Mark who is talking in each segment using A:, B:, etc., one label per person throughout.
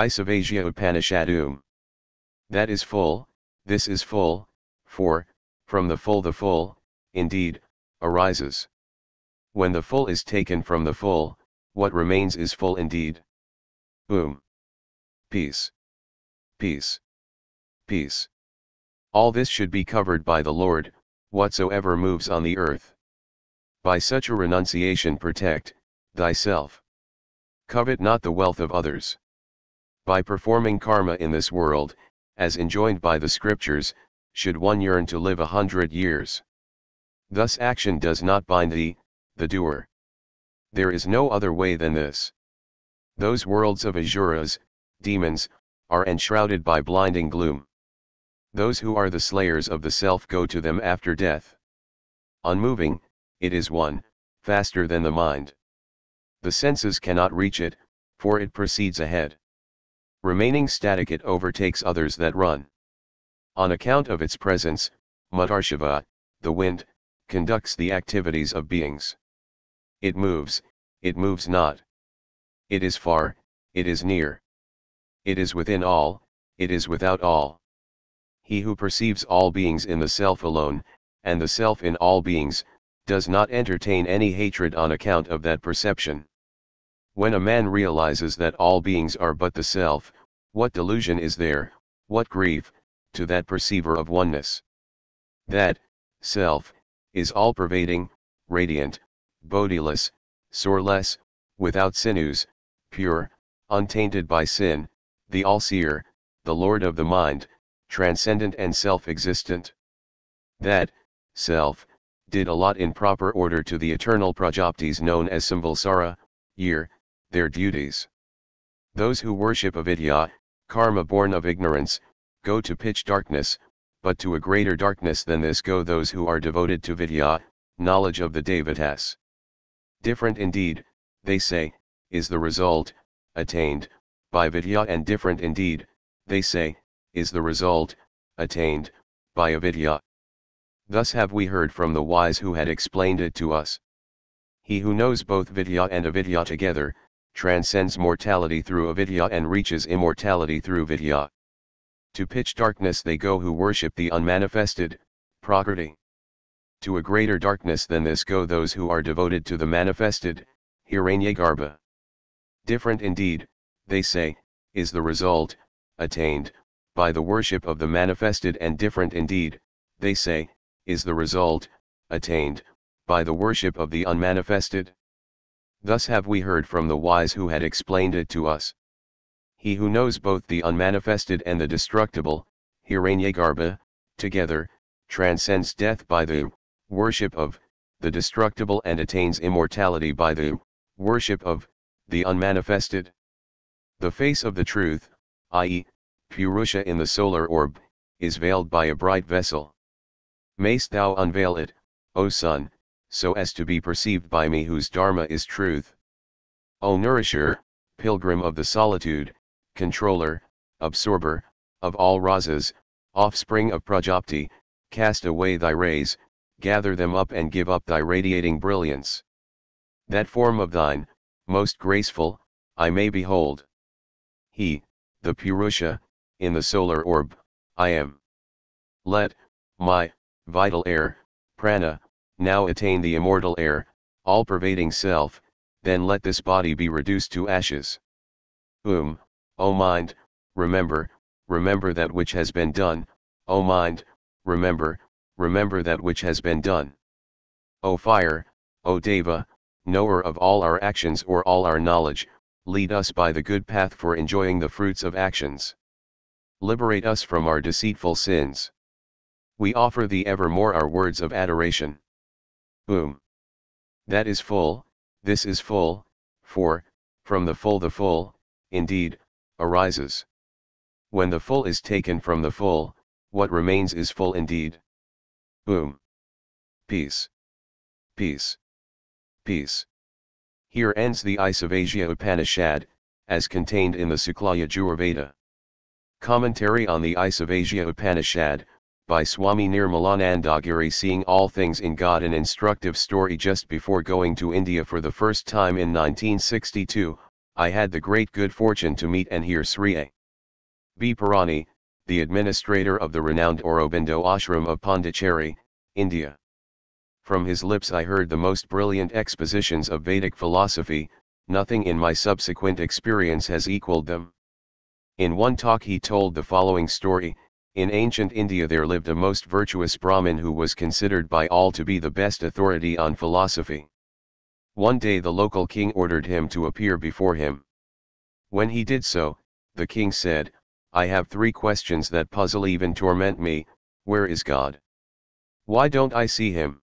A: Isavasya Upanishadum. That is full, this is full, for, from the full the full, indeed, arises. When the full is taken from the full, what remains is full indeed. Boom. Peace. Peace. Peace. All this should be covered by the Lord, whatsoever moves on the earth. By such a renunciation protect, thyself. Covet not the wealth of others. By performing karma in this world, as enjoined by the scriptures, should one yearn to live a hundred years. Thus action does not bind thee, the doer. There is no other way than this. Those worlds of Azuras, demons, are enshrouded by blinding gloom. Those who are the slayers of the self go to them after death. Unmoving, it is one, faster than the mind. The senses cannot reach it, for it proceeds ahead. Remaining static it overtakes others that run. On account of its presence, Mudarshiva, the wind, conducts the activities of beings. It moves, it moves not. It is far, it is near. It is within all, it is without all. He who perceives all beings in the self alone, and the self in all beings, does not entertain any hatred on account of that perception. When a man realizes that all beings are but the self, what delusion is there, what grief, to that perceiver of oneness? That, self, is all-pervading, radiant, bodiless, soreless, without sinews, pure, untainted by sin, the all-seer, the Lord of the mind, transcendent and self-existent. That, self, did a lot in proper order to the eternal prajaptis known as Samvalsara, year, their duties. Those who worship avidya, Karma born of ignorance, go to pitch darkness, but to a greater darkness than this go those who are devoted to vidya, knowledge of the devatas. Different indeed, they say, is the result, attained, by vidya and different indeed, they say, is the result, attained, by avidya. Thus have we heard from the wise who had explained it to us. He who knows both vidya and avidya together, transcends mortality through avidya and reaches immortality through vidya. To pitch darkness they go who worship the unmanifested, Prakriti. To a greater darkness than this go those who are devoted to the manifested, Hiranyagarbha. Different indeed, they say, is the result, attained, by the worship of the manifested and different indeed, they say, is the result, attained, by the worship of the unmanifested. Thus have we heard from the wise who had explained it to us. He who knows both the unmanifested and the destructible, Hiranyagarbha, together, transcends death by the worship of the destructible and attains immortality by the worship of the unmanifested. The face of the truth, i.e., Purusha in the solar orb, is veiled by a bright vessel. Mayst thou unveil it, O Sun, so as to be perceived by me whose Dharma is truth. O nourisher, pilgrim of the solitude, controller, absorber, of all rasas, offspring of Prajapti, cast away thy rays, gather them up and give up thy radiating brilliance. That form of thine, most graceful, I may behold. He, the Purusha, in the solar orb, I am. Let, my, vital air, prana, now attain the immortal air, all pervading self, then let this body be reduced to ashes. Um, O mind, remember, remember that which has been done, O mind, remember, remember that which has been done. O fire, O deva, knower of all our actions or all our knowledge, lead us by the good path for enjoying the fruits of actions. Liberate us from our deceitful sins. We offer thee evermore our words of adoration boom. That is full, this is full, for, from the full the full, indeed, arises. When the full is taken from the full, what remains is full indeed. Boom. Peace. Peace. Peace. Here ends the Isavajja Upanishad, as contained in the Suklaya Jurveda. Commentary on the Isavajja Upanishad, by Swami Nirmalanandagiri Seeing All Things in God an instructive story just before going to India for the first time in 1962, I had the great good fortune to meet and hear Sri A. B. Parani, the administrator of the renowned Aurobindo Ashram of Pondicherry, India. From his lips I heard the most brilliant expositions of Vedic philosophy, nothing in my subsequent experience has equaled them. In one talk he told the following story, in ancient India there lived a most virtuous Brahmin who was considered by all to be the best authority on philosophy. One day the local king ordered him to appear before him. When he did so, the king said, I have three questions that puzzle even torment me, where is God? Why don't I see him?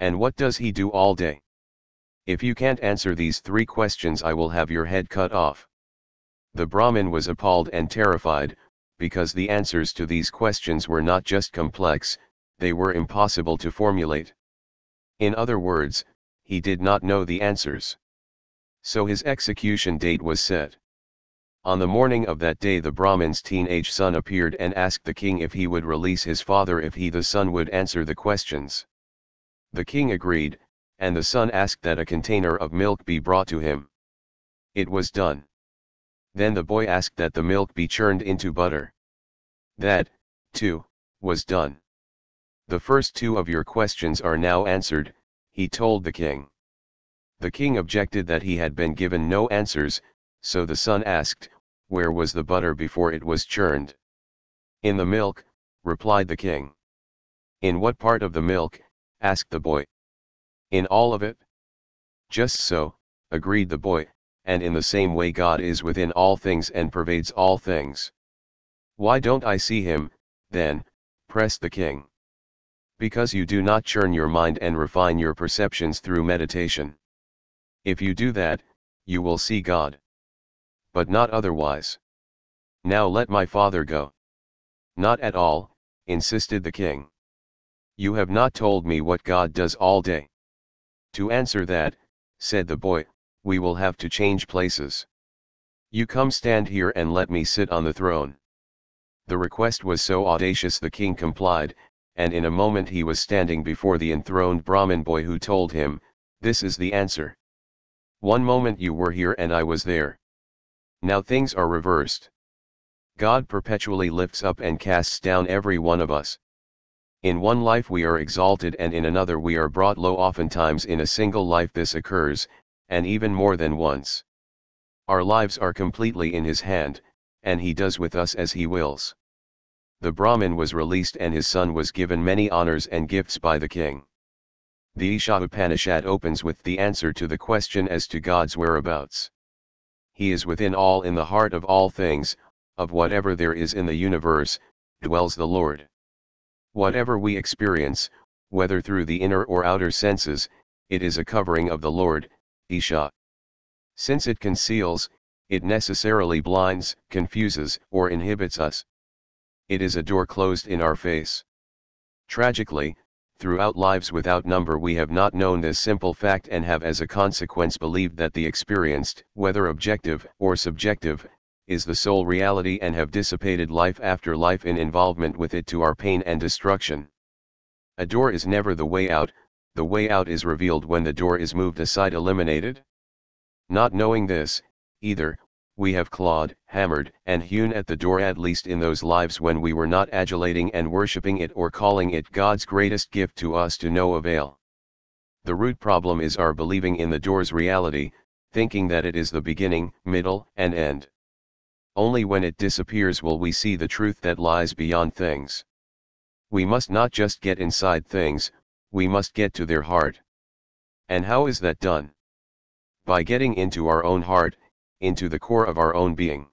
A: And what does he do all day? If you can't answer these three questions I will have your head cut off. The Brahmin was appalled and terrified, because the answers to these questions were not just complex, they were impossible to formulate. In other words, he did not know the answers. So his execution date was set. On the morning of that day the Brahmin's teenage son appeared and asked the king if he would release his father if he the son would answer the questions. The king agreed, and the son asked that a container of milk be brought to him. It was done. Then the boy asked that the milk be churned into butter. That, too, was done. The first two of your questions are now answered, he told the king. The king objected that he had been given no answers, so the son asked, where was the butter before it was churned? In the milk, replied the king. In what part of the milk, asked the boy. In all of it? Just so, agreed the boy, and in the same way God is within all things and pervades all things. Why don't I see him, then, pressed the king? Because you do not churn your mind and refine your perceptions through meditation. If you do that, you will see God. But not otherwise. Now let my father go. Not at all, insisted the king. You have not told me what God does all day. To answer that, said the boy, we will have to change places. You come stand here and let me sit on the throne. The request was so audacious the king complied, and in a moment he was standing before the enthroned Brahmin boy who told him, this is the answer. One moment you were here and I was there. Now things are reversed. God perpetually lifts up and casts down every one of us. In one life we are exalted and in another we are brought low oftentimes in a single life this occurs, and even more than once. Our lives are completely in his hand, and he does with us as he wills. The Brahmin was released and his son was given many honors and gifts by the king. The Isha Upanishad opens with the answer to the question as to God's whereabouts. He is within all in the heart of all things, of whatever there is in the universe, dwells the Lord. Whatever we experience, whether through the inner or outer senses, it is a covering of the Lord, Isha. Since it conceals, it necessarily blinds, confuses, or inhibits us. It is a door closed in our face. Tragically, throughout lives without number we have not known this simple fact and have as a consequence believed that the experienced, whether objective or subjective, is the sole reality and have dissipated life after life in involvement with it to our pain and destruction. A door is never the way out, the way out is revealed when the door is moved aside eliminated? Not knowing this, either, we have clawed, hammered, and hewn at the door at least in those lives when we were not adulating and worshipping it or calling it God's greatest gift to us to no avail. The root problem is our believing in the door's reality, thinking that it is the beginning, middle, and end. Only when it disappears will we see the truth that lies beyond things. We must not just get inside things, we must get to their heart. And how is that done? By getting into our own heart, into the core of our own being.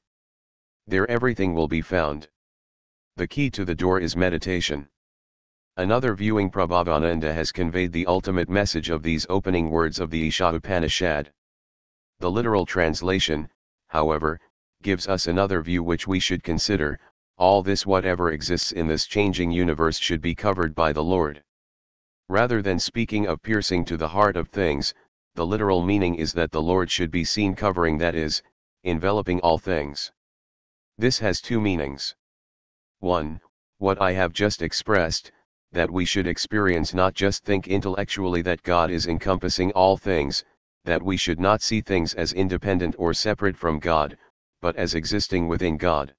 A: There everything will be found. The key to the door is meditation. Another viewing Prabhavananda has conveyed the ultimate message of these opening words of the Isha Upanishad. The literal translation, however, gives us another view which we should consider, all this whatever exists in this changing universe should be covered by the Lord. Rather than speaking of piercing to the heart of things, the literal meaning is that the Lord should be seen covering that is, enveloping all things. This has two meanings. 1. What I have just expressed, that we should experience not just think intellectually that God is encompassing all things, that we should not see things as independent or separate from God, but as existing within God.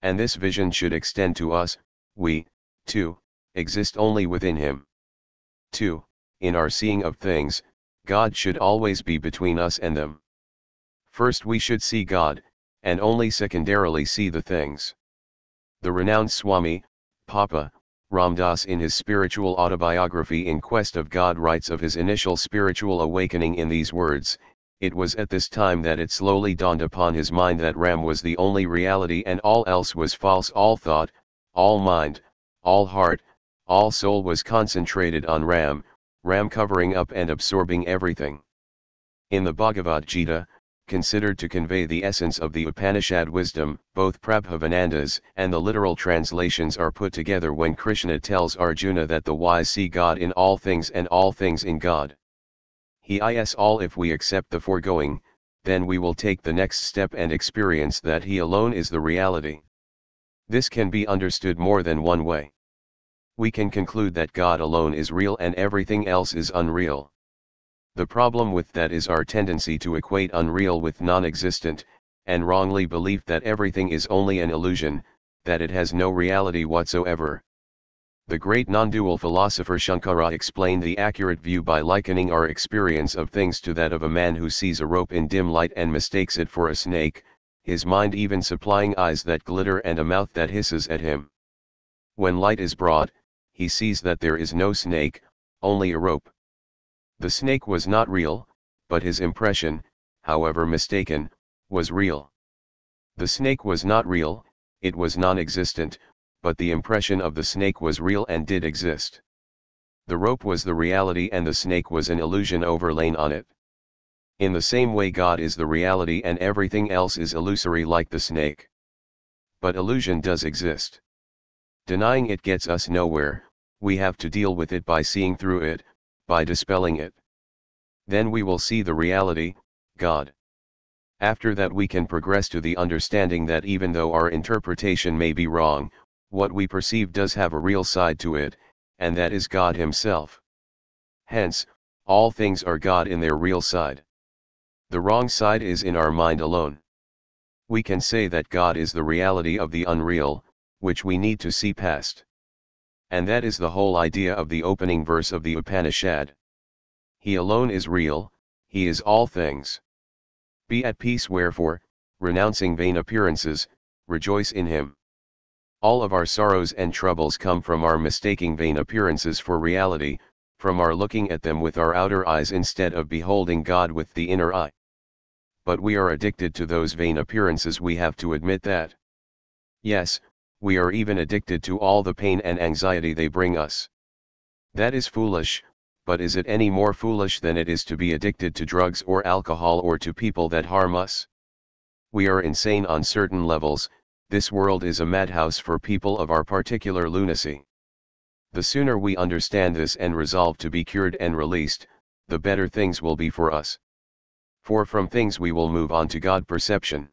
A: And this vision should extend to us, we, too, exist only within Him. 2. In our seeing of things, God should always be between us and them. First we should see God, and only secondarily see the things. The renowned Swami, Papa, Ramdas in his spiritual autobiography In Quest of God writes of his initial spiritual awakening in these words, it was at this time that it slowly dawned upon his mind that Ram was the only reality and all else was false all thought, all mind, all heart, all soul was concentrated on Ram, Ram covering up and absorbing everything. In the Bhagavad Gita, considered to convey the essence of the Upanishad wisdom, both Prabhavanandas and the literal translations are put together when Krishna tells Arjuna that the wise see God in all things and all things in God. He is all if we accept the foregoing, then we will take the next step and experience that He alone is the reality. This can be understood more than one way we can conclude that God alone is real and everything else is unreal. The problem with that is our tendency to equate unreal with non-existent, and wrongly believe that everything is only an illusion, that it has no reality whatsoever. The great non-dual philosopher Shankara explained the accurate view by likening our experience of things to that of a man who sees a rope in dim light and mistakes it for a snake, his mind even supplying eyes that glitter and a mouth that hisses at him. When light is brought, he sees that there is no snake, only a rope. The snake was not real, but his impression, however mistaken, was real. The snake was not real, it was non-existent, but the impression of the snake was real and did exist. The rope was the reality and the snake was an illusion overlain on it. In the same way God is the reality and everything else is illusory like the snake. But illusion does exist. Denying it gets us nowhere, we have to deal with it by seeing through it, by dispelling it. Then we will see the reality, God. After that we can progress to the understanding that even though our interpretation may be wrong, what we perceive does have a real side to it, and that is God Himself. Hence, all things are God in their real side. The wrong side is in our mind alone. We can say that God is the reality of the unreal, which we need to see past and that is the whole idea of the opening verse of the Upanishad. He alone is real, he is all things. Be at peace wherefore, renouncing vain appearances, rejoice in him. All of our sorrows and troubles come from our mistaking vain appearances for reality, from our looking at them with our outer eyes instead of beholding God with the inner eye. But we are addicted to those vain appearances we have to admit that. Yes, we are even addicted to all the pain and anxiety they bring us. That is foolish, but is it any more foolish than it is to be addicted to drugs or alcohol or to people that harm us? We are insane on certain levels, this world is a madhouse for people of our particular lunacy. The sooner we understand this and resolve to be cured and released, the better things will be for us. For from things we will move on to God perception.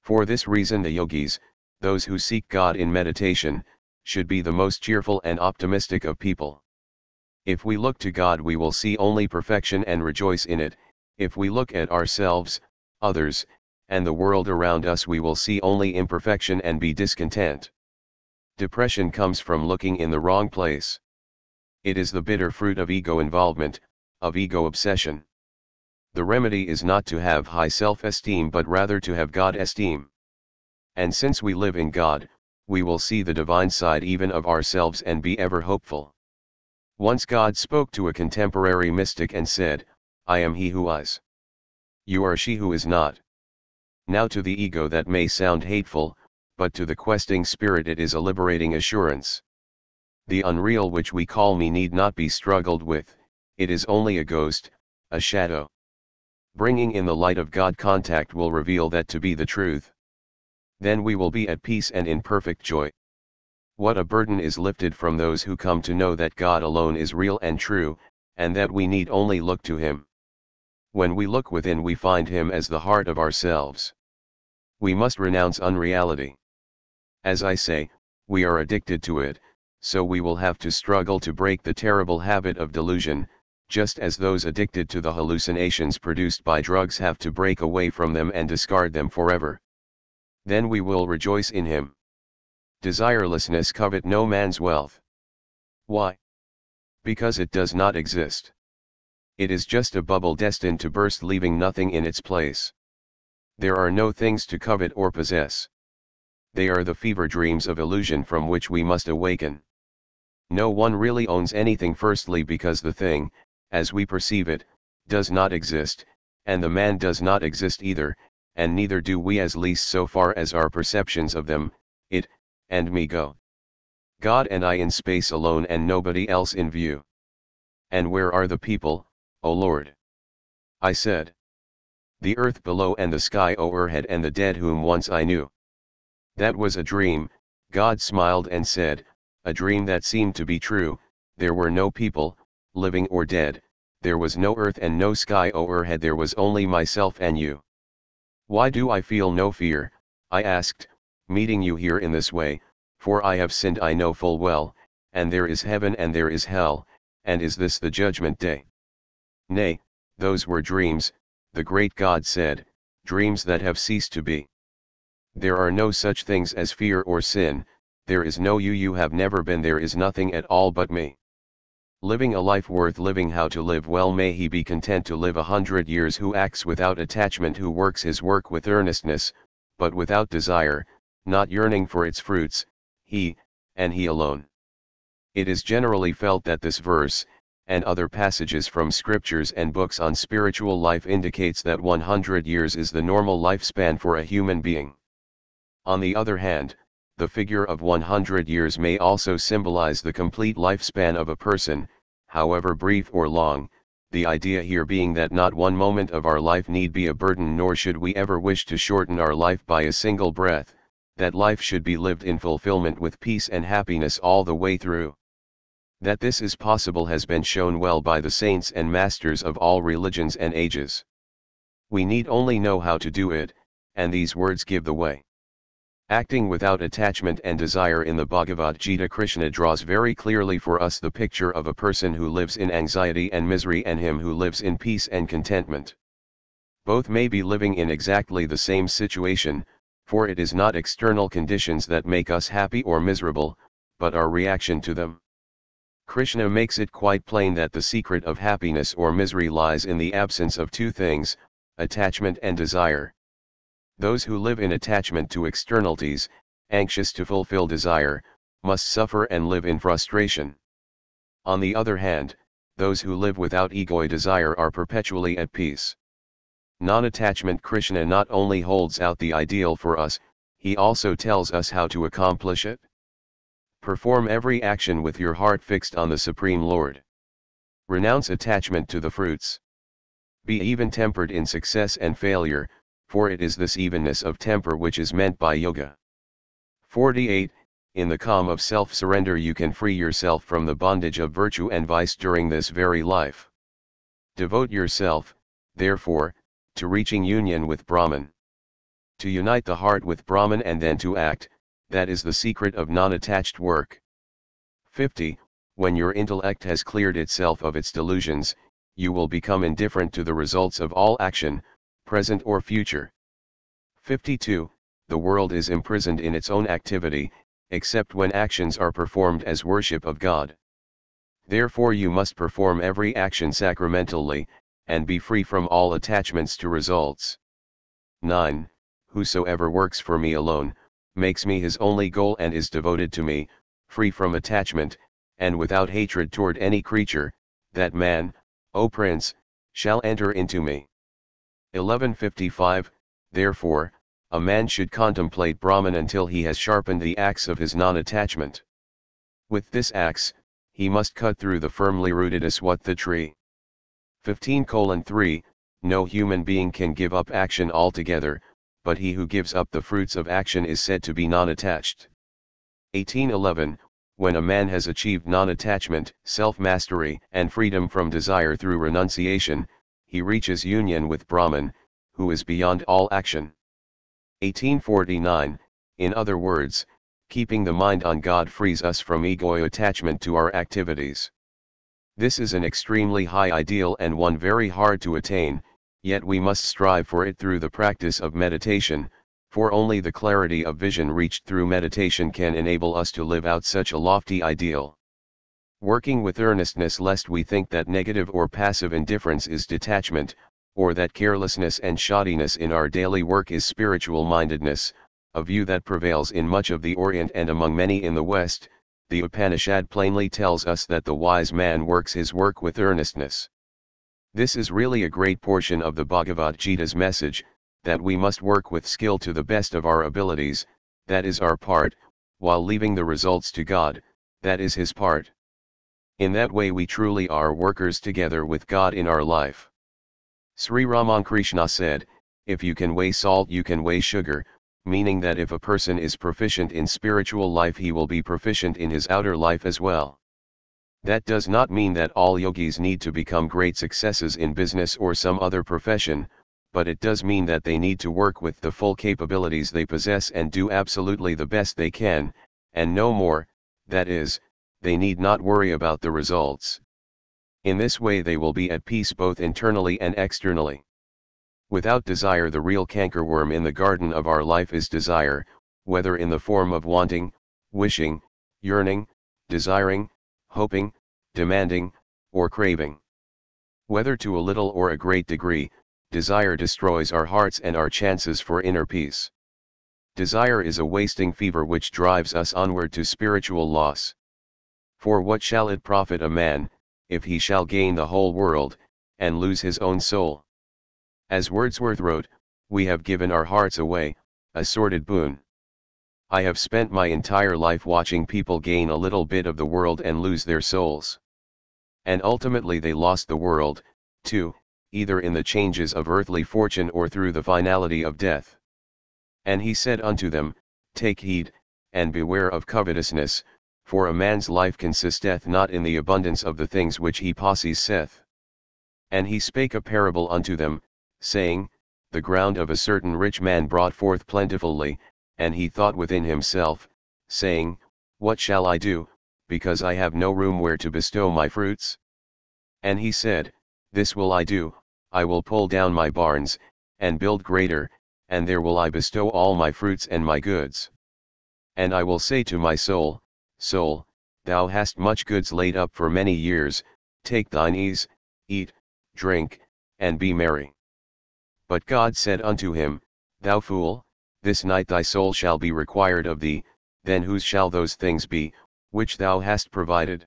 A: For this reason the yogis, those who seek God in meditation, should be the most cheerful and optimistic of people. If we look to God we will see only perfection and rejoice in it, if we look at ourselves, others, and the world around us we will see only imperfection and be discontent. Depression comes from looking in the wrong place. It is the bitter fruit of ego involvement, of ego obsession. The remedy is not to have high self-esteem but rather to have God esteem and since we live in God, we will see the divine side even of ourselves and be ever hopeful. Once God spoke to a contemporary mystic and said, I am he who is. You are she who is not. Now to the ego that may sound hateful, but to the questing spirit it is a liberating assurance. The unreal which we call me need not be struggled with, it is only a ghost, a shadow. Bringing in the light of God contact will reveal that to be the truth then we will be at peace and in perfect joy. What a burden is lifted from those who come to know that God alone is real and true, and that we need only look to Him. When we look within we find Him as the heart of ourselves. We must renounce unreality. As I say, we are addicted to it, so we will have to struggle to break the terrible habit of delusion, just as those addicted to the hallucinations produced by drugs have to break away from them and discard them forever then we will rejoice in him. Desirelessness covet no man's wealth. Why? Because it does not exist. It is just a bubble destined to burst leaving nothing in its place. There are no things to covet or possess. They are the fever dreams of illusion from which we must awaken. No one really owns anything firstly because the thing, as we perceive it, does not exist, and the man does not exist either, and neither do we as least so far as our perceptions of them, it, and me go. God and I in space alone and nobody else in view. And where are the people, O Lord? I said. The earth below and the sky overhead and the dead whom once I knew. That was a dream, God smiled and said, a dream that seemed to be true, there were no people, living or dead, there was no earth and no sky overhead there was only myself and you. Why do I feel no fear, I asked, meeting you here in this way, for I have sinned I know full well, and there is heaven and there is hell, and is this the judgment day? Nay, those were dreams, the great God said, dreams that have ceased to be. There are no such things as fear or sin, there is no you you have never been there is nothing at all but me. Living a life worth living how to live well may he be content to live a hundred years who acts without attachment who works his work with earnestness, but without desire, not yearning for its fruits, he, and he alone. It is generally felt that this verse, and other passages from scriptures and books on spiritual life indicates that 100 years is the normal lifespan for a human being. On the other hand, the figure of 100 years may also symbolize the complete lifespan of a person, however brief or long, the idea here being that not one moment of our life need be a burden nor should we ever wish to shorten our life by a single breath, that life should be lived in fulfillment with peace and happiness all the way through. That this is possible has been shown well by the saints and masters of all religions and ages. We need only know how to do it, and these words give the way. Acting without attachment and desire in the Bhagavad Gita Krishna draws very clearly for us the picture of a person who lives in anxiety and misery and him who lives in peace and contentment. Both may be living in exactly the same situation, for it is not external conditions that make us happy or miserable, but our reaction to them. Krishna makes it quite plain that the secret of happiness or misery lies in the absence of two things, attachment and desire. Those who live in attachment to externalities, anxious to fulfill desire, must suffer and live in frustration. On the other hand, those who live without ego desire are perpetually at peace. Non-attachment Krishna not only holds out the ideal for us, he also tells us how to accomplish it. Perform every action with your heart fixed on the Supreme Lord. Renounce attachment to the fruits. Be even-tempered in success and failure, for it is this evenness of temper which is meant by yoga. 48. In the calm of self-surrender you can free yourself from the bondage of virtue and vice during this very life. Devote yourself, therefore, to reaching union with Brahman. To unite the heart with Brahman and then to act, that is the secret of non-attached work. 50. When your intellect has cleared itself of its delusions, you will become indifferent to the results of all action, present or future. 52. The world is imprisoned in its own activity, except when actions are performed as worship of God. Therefore you must perform every action sacramentally, and be free from all attachments to results. 9. Whosoever works for me alone, makes me his only goal and is devoted to me, free from attachment, and without hatred toward any creature, that man, O prince, shall enter into me. 1155, therefore, a man should contemplate Brahman until he has sharpened the axe of his non-attachment. With this axe, he must cut through the firmly rooted Aswattha tree. 15 3, no human being can give up action altogether, but he who gives up the fruits of action is said to be non-attached. 1811, when a man has achieved non-attachment, self-mastery and freedom from desire through renunciation, he reaches union with Brahman, who is beyond all action. 1849, in other words, keeping the mind on God frees us from ego attachment to our activities. This is an extremely high ideal and one very hard to attain, yet we must strive for it through the practice of meditation, for only the clarity of vision reached through meditation can enable us to live out such a lofty ideal. Working with earnestness lest we think that negative or passive indifference is detachment, or that carelessness and shoddiness in our daily work is spiritual mindedness, a view that prevails in much of the Orient and among many in the West, the Upanishad plainly tells us that the wise man works his work with earnestness. This is really a great portion of the Bhagavad Gita's message, that we must work with skill to the best of our abilities, that is our part, while leaving the results to God, that is his part. In that way we truly are workers together with God in our life. Sri Ramakrishna said, if you can weigh salt you can weigh sugar, meaning that if a person is proficient in spiritual life he will be proficient in his outer life as well. That does not mean that all yogis need to become great successes in business or some other profession, but it does mean that they need to work with the full capabilities they possess and do absolutely the best they can, and no more, that is, they need not worry about the results. In this way they will be at peace both internally and externally. Without desire the real cankerworm in the garden of our life is desire, whether in the form of wanting, wishing, yearning, desiring, hoping, demanding, or craving. Whether to a little or a great degree, desire destroys our hearts and our chances for inner peace. Desire is a wasting fever which drives us onward to spiritual loss. For what shall it profit a man, if he shall gain the whole world, and lose his own soul? As Wordsworth wrote, we have given our hearts away, a sordid boon. I have spent my entire life watching people gain a little bit of the world and lose their souls. And ultimately they lost the world, too, either in the changes of earthly fortune or through the finality of death. And he said unto them, Take heed, and beware of covetousness, for a man's life consisteth not in the abundance of the things which he possesseth. And he spake a parable unto them, saying, The ground of a certain rich man brought forth plentifully, and he thought within himself, saying, What shall I do, because I have no room where to bestow my fruits? And he said, This will I do, I will pull down my barns, and build greater, and there will I bestow all my fruits and my goods. And I will say to my soul, Soul, thou hast much goods laid up for many years, take thine ease, eat, drink, and be merry. But God said unto him, Thou fool, this night thy soul shall be required of thee, then whose shall those things be, which thou hast provided?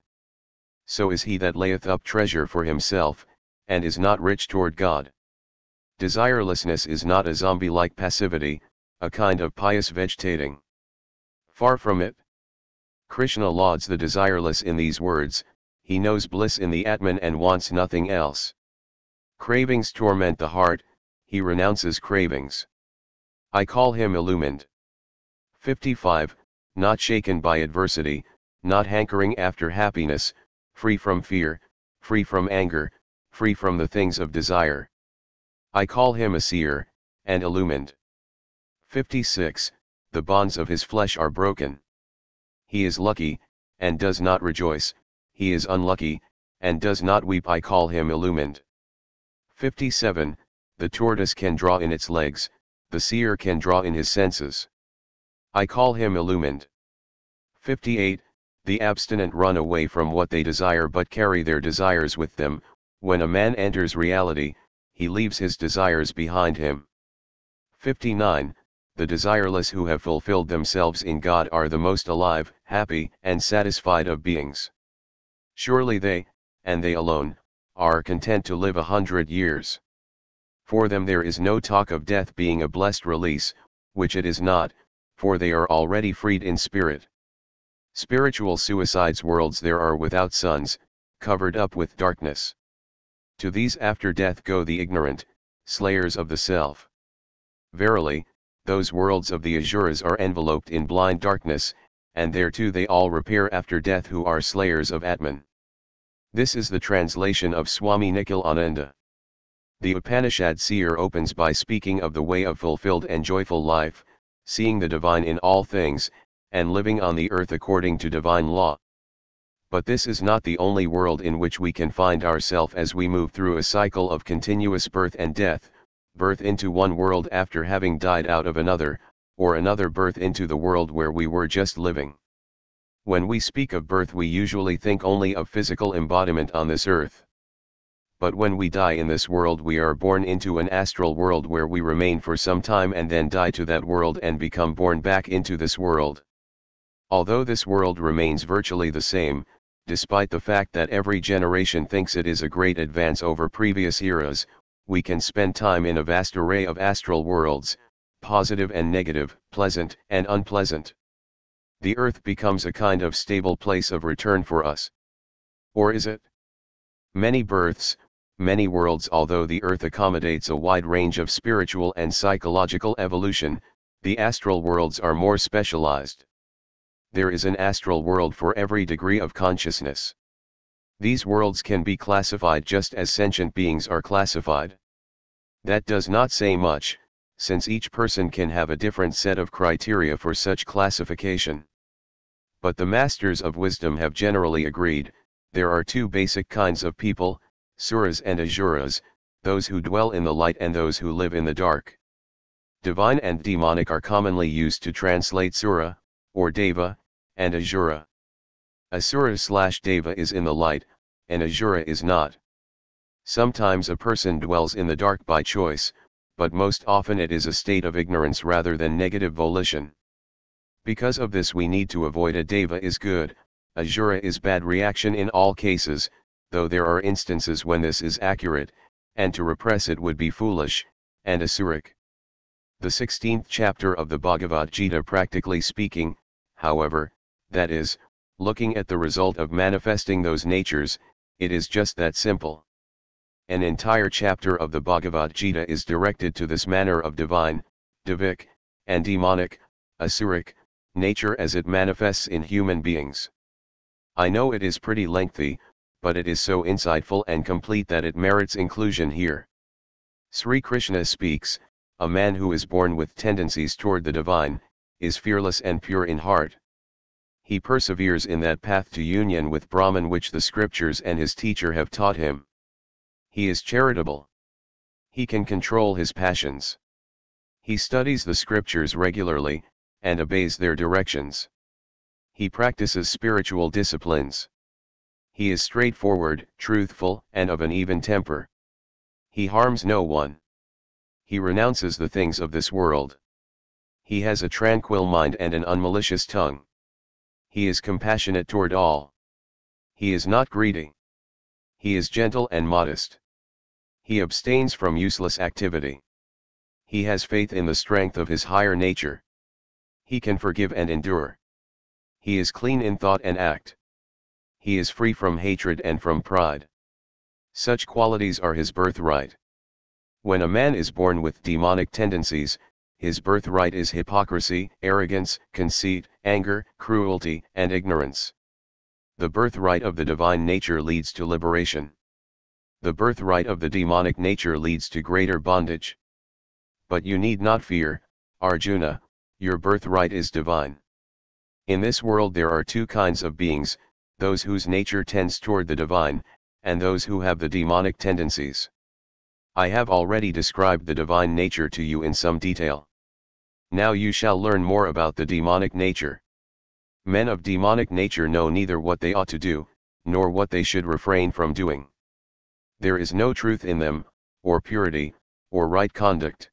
A: So is he that layeth up treasure for himself, and is not rich toward God. Desirelessness is not a zombie like passivity, a kind of pious vegetating. Far from it. Krishna lauds the desireless in these words, he knows bliss in the Atman and wants nothing else. Cravings torment the heart, he renounces cravings. I call him illumined. 55. Not shaken by adversity, not hankering after happiness, free from fear, free from anger, free from the things of desire. I call him a seer, and illumined. 56. The bonds of his flesh are broken. He is lucky, and does not rejoice, he is unlucky, and does not weep I call him illumined. 57. The tortoise can draw in its legs, the seer can draw in his senses. I call him illumined. 58. The abstinent run away from what they desire but carry their desires with them, when a man enters reality, he leaves his desires behind him. 59 the desireless who have fulfilled themselves in God are the most alive, happy, and satisfied of beings. Surely they, and they alone, are content to live a hundred years. For them there is no talk of death being a blessed release, which it is not, for they are already freed in spirit. Spiritual suicides worlds there are without suns, covered up with darkness. To these after death go the ignorant, slayers of the self. Verily, those worlds of the Azuras are enveloped in blind darkness, and there too they all repair after death who are slayers of Atman. This is the translation of Swami Nikhil Ananda. The Upanishad seer opens by speaking of the way of fulfilled and joyful life, seeing the divine in all things, and living on the earth according to divine law. But this is not the only world in which we can find ourselves as we move through a cycle of continuous birth and death birth into one world after having died out of another, or another birth into the world where we were just living. When we speak of birth we usually think only of physical embodiment on this earth. But when we die in this world we are born into an astral world where we remain for some time and then die to that world and become born back into this world. Although this world remains virtually the same, despite the fact that every generation thinks it is a great advance over previous eras, we can spend time in a vast array of astral worlds, positive and negative, pleasant and unpleasant. The earth becomes a kind of stable place of return for us. Or is it? Many births, many worlds although the earth accommodates a wide range of spiritual and psychological evolution, the astral worlds are more specialized. There is an astral world for every degree of consciousness. These worlds can be classified just as sentient beings are classified. That does not say much, since each person can have a different set of criteria for such classification. But the masters of wisdom have generally agreed, there are two basic kinds of people, suras and azuras, those who dwell in the light and those who live in the dark. Divine and demonic are commonly used to translate sura, or deva, and azura. Asura slash Deva is in the light, and Azura is not. Sometimes a person dwells in the dark by choice, but most often it is a state of ignorance rather than negative volition. Because of this we need to avoid a Deva is good, Azura is bad reaction in all cases, though there are instances when this is accurate, and to repress it would be foolish, and Asuric. The 16th chapter of the Bhagavad Gita practically speaking, however, that is, looking at the result of manifesting those natures, it is just that simple. An entire chapter of the Bhagavad Gita is directed to this manner of divine, divic, and demonic, asuric, nature as it manifests in human beings. I know it is pretty lengthy, but it is so insightful and complete that it merits inclusion here. Sri Krishna speaks, a man who is born with tendencies toward the divine, is fearless and pure in heart he perseveres in that path to union with Brahman which the scriptures and his teacher have taught him. He is charitable. He can control his passions. He studies the scriptures regularly, and obeys their directions. He practices spiritual disciplines. He is straightforward, truthful, and of an even temper. He harms no one. He renounces the things of this world. He has a tranquil mind and an unmalicious tongue. He is compassionate toward all. He is not greedy. He is gentle and modest. He abstains from useless activity. He has faith in the strength of his higher nature. He can forgive and endure. He is clean in thought and act. He is free from hatred and from pride. Such qualities are his birthright. When a man is born with demonic tendencies, his birthright is hypocrisy, arrogance, conceit, anger, cruelty, and ignorance. The birthright of the divine nature leads to liberation. The birthright of the demonic nature leads to greater bondage. But you need not fear, Arjuna, your birthright is divine. In this world there are two kinds of beings, those whose nature tends toward the divine, and those who have the demonic tendencies. I have already described the divine nature to you in some detail. Now you shall learn more about the demonic nature. Men of demonic nature know neither what they ought to do, nor what they should refrain from doing. There is no truth in them, or purity, or right conduct.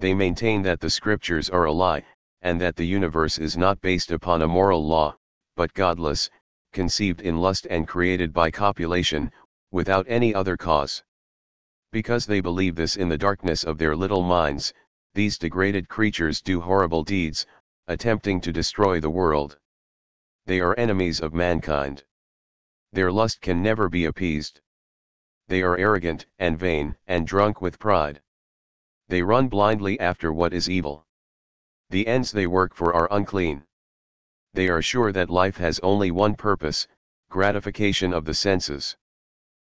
A: They maintain that the scriptures are a lie, and that the universe is not based upon a moral law, but godless, conceived in lust and created by copulation, without any other cause. Because they believe this in the darkness of their little minds, these degraded creatures do horrible deeds, attempting to destroy the world. They are enemies of mankind. Their lust can never be appeased. They are arrogant and vain and drunk with pride. They run blindly after what is evil. The ends they work for are unclean. They are sure that life has only one purpose, gratification of the senses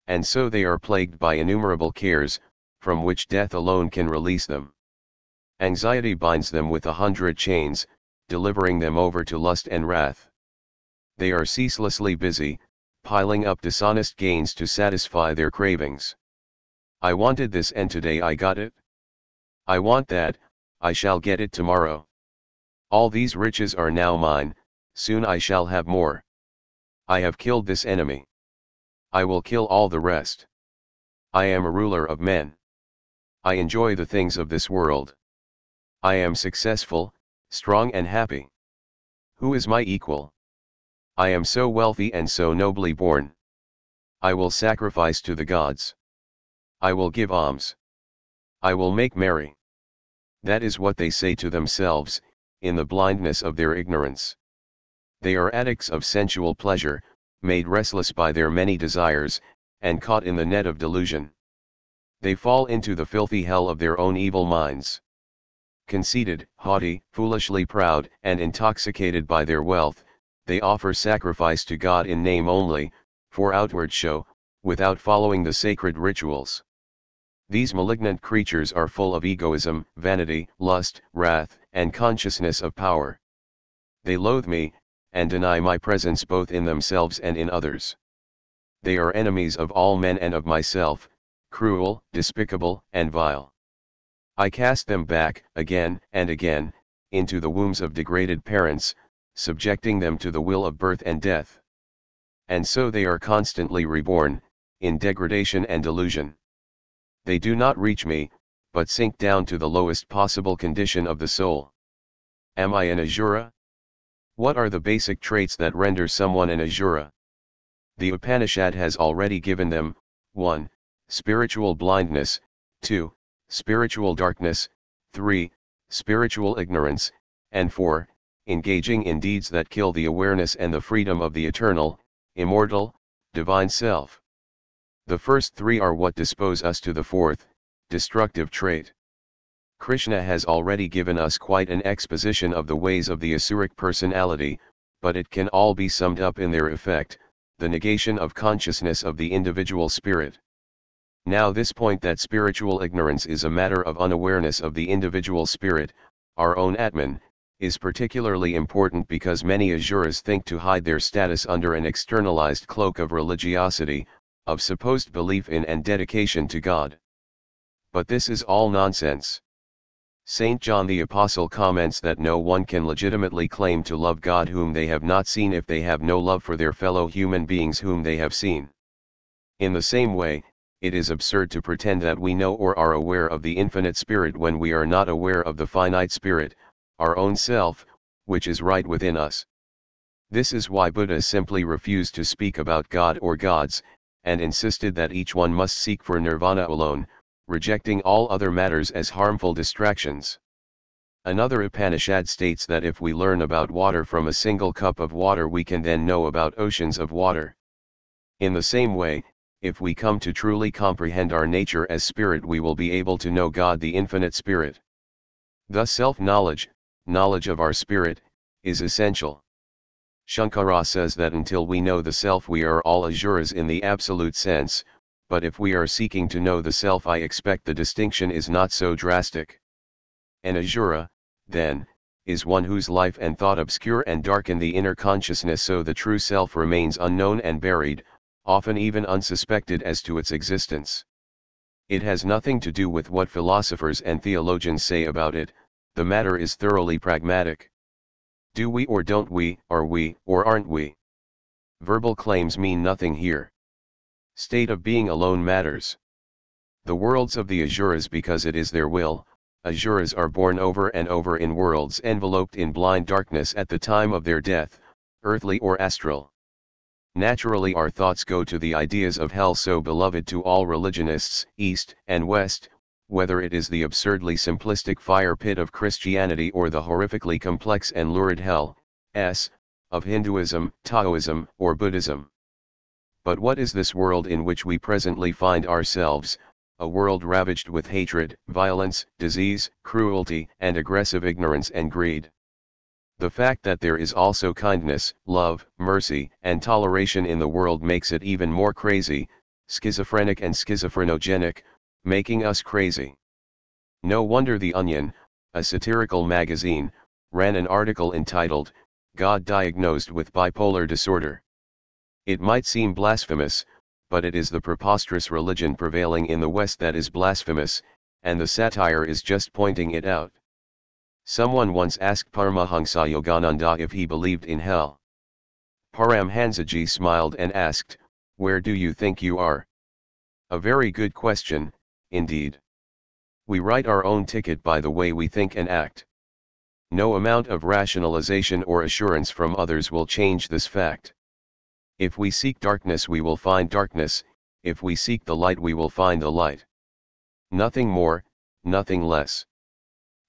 A: and so they are plagued by innumerable cares, from which death alone can release them. Anxiety binds them with a hundred chains, delivering them over to lust and wrath. They are ceaselessly busy, piling up dishonest gains to satisfy their cravings. I wanted this and today I got it. I want that, I shall get it tomorrow. All these riches are now mine, soon I shall have more. I have killed this enemy. I will kill all the rest. I am a ruler of men. I enjoy the things of this world. I am successful, strong and happy. Who is my equal? I am so wealthy and so nobly born. I will sacrifice to the gods. I will give alms. I will make merry. That is what they say to themselves, in the blindness of their ignorance. They are addicts of sensual pleasure, made restless by their many desires, and caught in the net of delusion. They fall into the filthy hell of their own evil minds. Conceited, haughty, foolishly proud, and intoxicated by their wealth, they offer sacrifice to God in name only, for outward show, without following the sacred rituals. These malignant creatures are full of egoism, vanity, lust, wrath, and consciousness of power. They loathe me, and deny my presence both in themselves and in others. They are enemies of all men and of myself, cruel, despicable, and vile. I cast them back, again and again, into the wombs of degraded parents, subjecting them to the will of birth and death. And so they are constantly reborn, in degradation and delusion. They do not reach me, but sink down to the lowest possible condition of the soul. Am I an Azura? What are the basic traits that render someone an Asura? The Upanishad has already given them 1. Spiritual blindness, 2. Spiritual darkness, 3. Spiritual ignorance, and 4. Engaging in deeds that kill the awareness and the freedom of the eternal, immortal, divine self. The first three are what dispose us to the fourth, destructive trait. Krishna has already given us quite an exposition of the ways of the Asuric personality, but it can all be summed up in their effect, the negation of consciousness of the individual spirit. Now this point that spiritual ignorance is a matter of unawareness of the individual spirit, our own Atman, is particularly important because many Azuras think to hide their status under an externalized cloak of religiosity, of supposed belief in and dedication to God. But this is all nonsense. St. John the Apostle comments that no one can legitimately claim to love God whom they have not seen if they have no love for their fellow human beings whom they have seen. In the same way, it is absurd to pretend that we know or are aware of the infinite spirit when we are not aware of the finite spirit, our own self, which is right within us. This is why Buddha simply refused to speak about God or gods, and insisted that each one must seek for nirvana alone, rejecting all other matters as harmful distractions. Another Upanishad states that if we learn about water from a single cup of water we can then know about oceans of water. In the same way, if we come to truly comprehend our nature as spirit we will be able to know God the infinite spirit. Thus self-knowledge, knowledge of our spirit, is essential. Shankara says that until we know the self we are all azuras in the absolute sense, but if we are seeking to know the self I expect the distinction is not so drastic. An Azura, then, is one whose life and thought obscure and darken the inner consciousness so the true self remains unknown and buried, often even unsuspected as to its existence. It has nothing to do with what philosophers and theologians say about it, the matter is thoroughly pragmatic. Do we or don't we, are we or aren't we? Verbal claims mean nothing here state of being alone matters. The worlds of the Azuras, because it is their will, Azuras are born over and over in worlds enveloped in blind darkness at the time of their death, earthly or astral. Naturally our thoughts go to the ideas of hell so beloved to all religionists, East and West, whether it is the absurdly simplistic fire pit of Christianity or the horrifically complex and lurid hell, s, of Hinduism, Taoism, or Buddhism. But what is this world in which we presently find ourselves, a world ravaged with hatred, violence, disease, cruelty, and aggressive ignorance and greed? The fact that there is also kindness, love, mercy, and toleration in the world makes it even more crazy, schizophrenic and schizophrenogenic, making us crazy. No wonder The Onion, a satirical magazine, ran an article entitled, God Diagnosed with Bipolar Disorder. It might seem blasphemous, but it is the preposterous religion prevailing in the West that is blasphemous, and the satire is just pointing it out. Someone once asked Paramahansa Yogananda if he believed in hell. Paramhansaji smiled and asked, Where do you think you are? A very good question, indeed. We write our own ticket by the way we think and act. No amount of rationalization or assurance from others will change this fact. If we seek darkness we will find darkness, if we seek the light we will find the light. Nothing more, nothing less.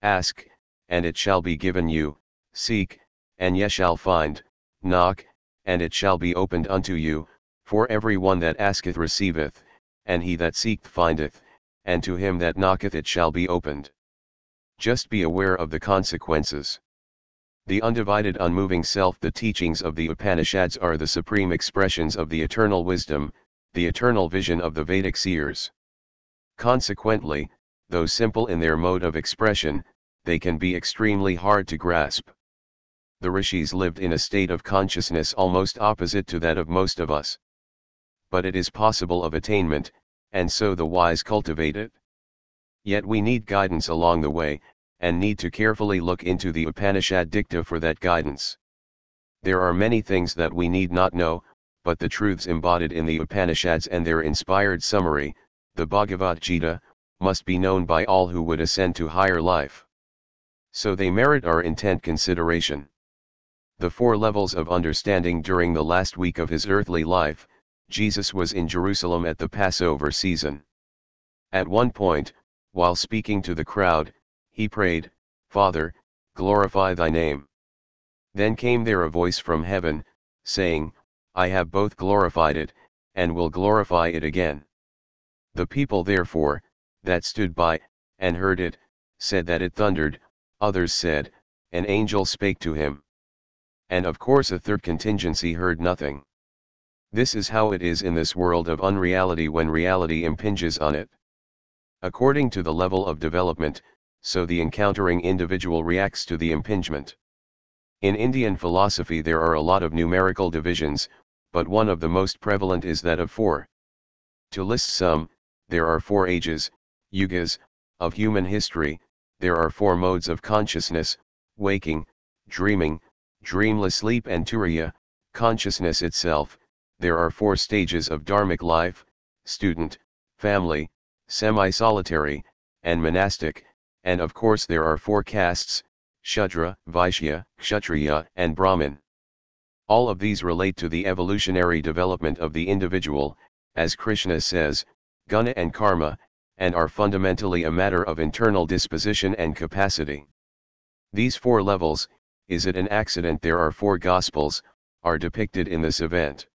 A: Ask, and it shall be given you, seek, and ye shall find, knock, and it shall be opened unto you, for every one that asketh receiveth, and he that seeketh findeth, and to him that knocketh it shall be opened. Just be aware of the consequences. The undivided unmoving self the teachings of the Upanishads are the supreme expressions of the eternal wisdom, the eternal vision of the Vedic seers. Consequently, though simple in their mode of expression, they can be extremely hard to grasp. The rishis lived in a state of consciousness almost opposite to that of most of us. But it is possible of attainment, and so the wise cultivate it. Yet we need guidance along the way, and need to carefully look into the Upanishad dicta for that guidance. There are many things that we need not know, but the truths embodied in the Upanishads and their inspired summary, the Bhagavad Gita, must be known by all who would ascend to higher life. So they merit our intent consideration. The four levels of understanding during the last week of his earthly life, Jesus was in Jerusalem at the Passover season. At one point, while speaking to the crowd, he prayed, Father, glorify thy name. Then came there a voice from heaven, saying, I have both glorified it, and will glorify it again. The people therefore, that stood by, and heard it, said that it thundered, others said, an angel spake to him. And of course a third contingency heard nothing. This is how it is in this world of unreality when reality impinges on it. According to the level of development, so the encountering individual reacts to the impingement. In Indian philosophy there are a lot of numerical divisions, but one of the most prevalent is that of four. To list some, there are four ages, yugas, of human history, there are four modes of consciousness, waking, dreaming, dreamless sleep and turiya, consciousness itself, there are four stages of dharmic life, student, family, semi-solitary, and monastic, and of course there are four castes, Shudra, Vaishya, Kshatriya and Brahmin. All of these relate to the evolutionary development of the individual, as Krishna says, guna and karma, and are fundamentally a matter of internal disposition and capacity. These four levels, is it an accident there are four Gospels, are depicted in this event.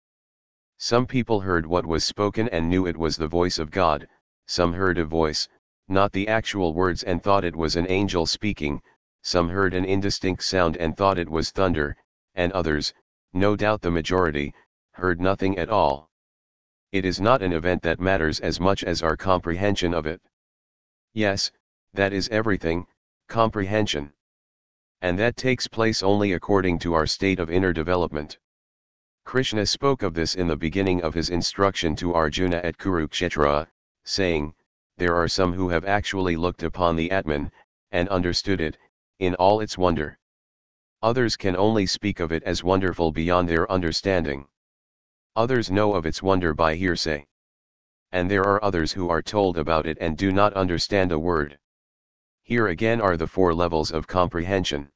A: Some people heard what was spoken and knew it was the voice of God, some heard a voice, not the actual words and thought it was an angel speaking, some heard an indistinct sound and thought it was thunder, and others, no doubt the majority, heard nothing at all. It is not an event that matters as much as our comprehension of it. Yes, that is everything, comprehension. And that takes place only according to our state of inner development. Krishna spoke of this in the beginning of his instruction to Arjuna at Kurukshetra, saying, there are some who have actually looked upon the Atman, and understood it, in all its wonder. Others can only speak of it as wonderful beyond their understanding. Others know of its wonder by hearsay. And there are others who are told about it and do not understand a word. Here again are the four levels of comprehension.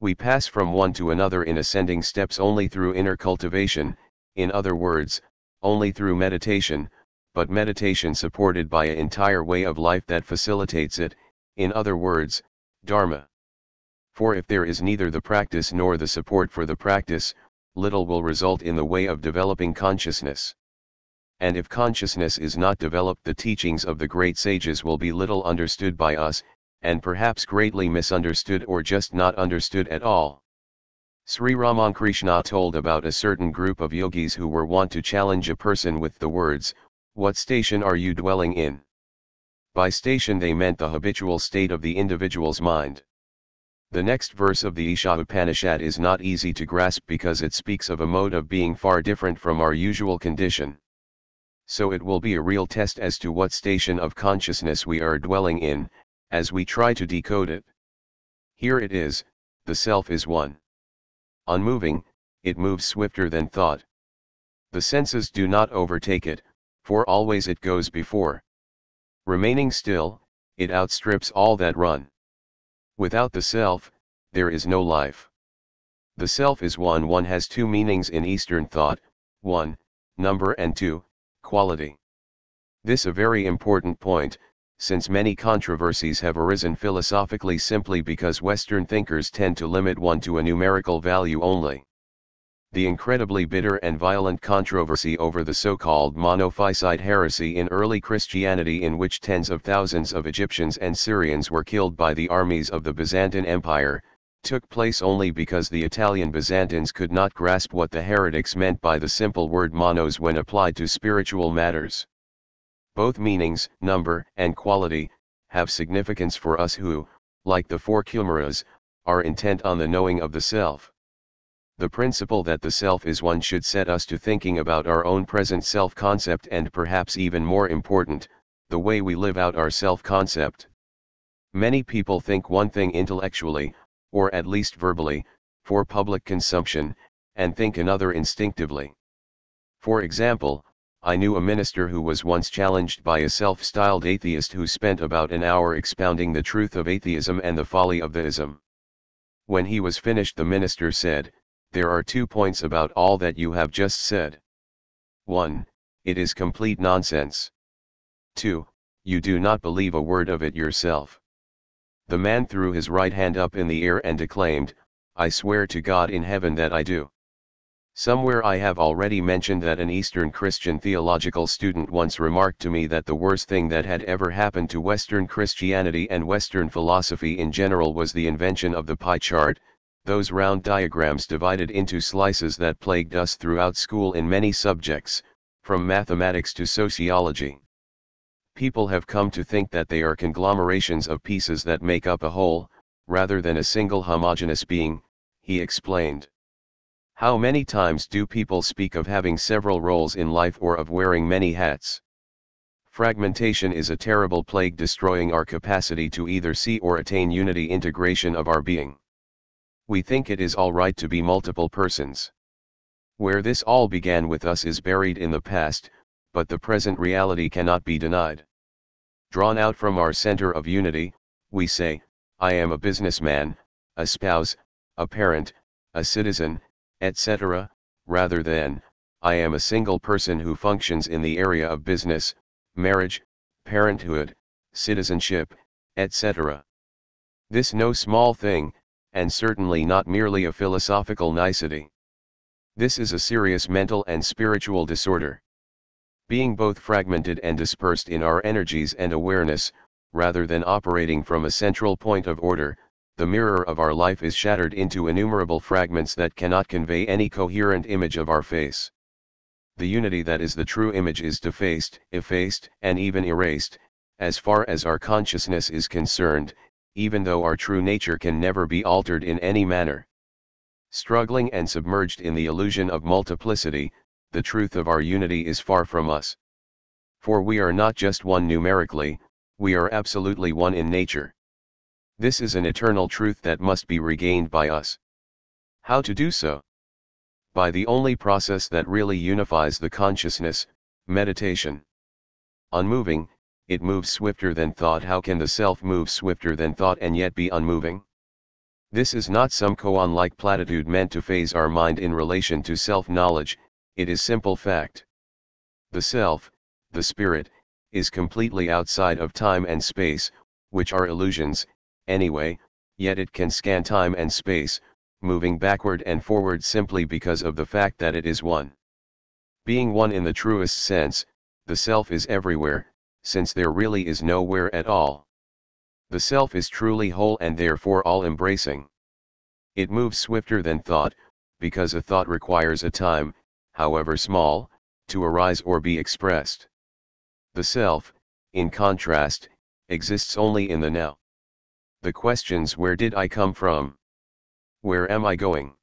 A: We pass from one to another in ascending steps only through inner cultivation, in other words, only through meditation, but meditation supported by an entire way of life that facilitates it, in other words, Dharma. For if there is neither the practice nor the support for the practice, little will result in the way of developing consciousness. And if consciousness is not developed the teachings of the great sages will be little understood by us, and perhaps greatly misunderstood or just not understood at all. Sri Ramakrishna told about a certain group of yogis who were wont to challenge a person with the words, what station are you dwelling in? By station they meant the habitual state of the individual's mind. The next verse of the Isha Upanishad is not easy to grasp because it speaks of a mode of being far different from our usual condition. So it will be a real test as to what station of consciousness we are dwelling in, as we try to decode it. Here it is, the self is one. Unmoving, it moves swifter than thought. The senses do not overtake it, for always it goes before. Remaining still, it outstrips all that run. Without the self, there is no life. The self is one. One has two meanings in Eastern thought, one, number and two, quality. This a very important point, since many controversies have arisen philosophically simply because Western thinkers tend to limit one to a numerical value only. The incredibly bitter and violent controversy over the so-called monophysite heresy in early Christianity in which tens of thousands of Egyptians and Syrians were killed by the armies of the Byzantine Empire, took place only because the Italian Byzantines could not grasp what the heretics meant by the simple word monos when applied to spiritual matters. Both meanings, number and quality, have significance for us who, like the four chimeras, are intent on the knowing of the self. The principle that the self is one should set us to thinking about our own present self-concept and perhaps even more important, the way we live out our self-concept. Many people think one thing intellectually, or at least verbally, for public consumption, and think another instinctively. For example, I knew a minister who was once challenged by a self-styled atheist who spent about an hour expounding the truth of atheism and the folly of theism. When he was finished the minister said, there are two points about all that you have just said. 1. It is complete nonsense. 2. You do not believe a word of it yourself. The man threw his right hand up in the air and declaimed, I swear to God in heaven that I do. Somewhere I have already mentioned that an Eastern Christian theological student once remarked to me that the worst thing that had ever happened to Western Christianity and Western philosophy in general was the invention of the pie chart, those round diagrams divided into slices that plagued us throughout school in many subjects, from mathematics to sociology. People have come to think that they are conglomerations of pieces that make up a whole, rather than a single homogeneous being, he explained. How many times do people speak of having several roles in life or of wearing many hats? Fragmentation is a terrible plague destroying our capacity to either see or attain unity integration of our being. We think it is alright to be multiple persons. Where this all began with us is buried in the past, but the present reality cannot be denied. Drawn out from our center of unity, we say, I am a businessman, a spouse, a parent, a citizen, etc., rather than, I am a single person who functions in the area of business, marriage, parenthood, citizenship, etc. This no small thing, and certainly not merely a philosophical nicety. This is a serious mental and spiritual disorder. Being both fragmented and dispersed in our energies and awareness, rather than operating from a central point of order, the mirror of our life is shattered into innumerable fragments that cannot convey any coherent image of our face. The unity that is the true image is defaced, effaced, and even erased, as far as our consciousness is concerned, even though our true nature can never be altered in any manner. Struggling and submerged in the illusion of multiplicity, the truth of our unity is far from us. For we are not just one numerically, we are absolutely one in nature. This is an eternal truth that must be regained by us. How to do so? By the only process that really unifies the consciousness, meditation. Unmoving, it moves swifter than thought how can the self move swifter than thought and yet be unmoving? This is not some koan-like platitude meant to phase our mind in relation to self-knowledge, it is simple fact. The self, the spirit, is completely outside of time and space, which are illusions, anyway, yet it can scan time and space, moving backward and forward simply because of the fact that it is one. Being one in the truest sense, the self is everywhere, since there really is nowhere at all. The self is truly whole and therefore all-embracing. It moves swifter than thought, because a thought requires a time, however small, to arise or be expressed. The self, in contrast, exists only in the now. The questions where did I come from? Where am I going?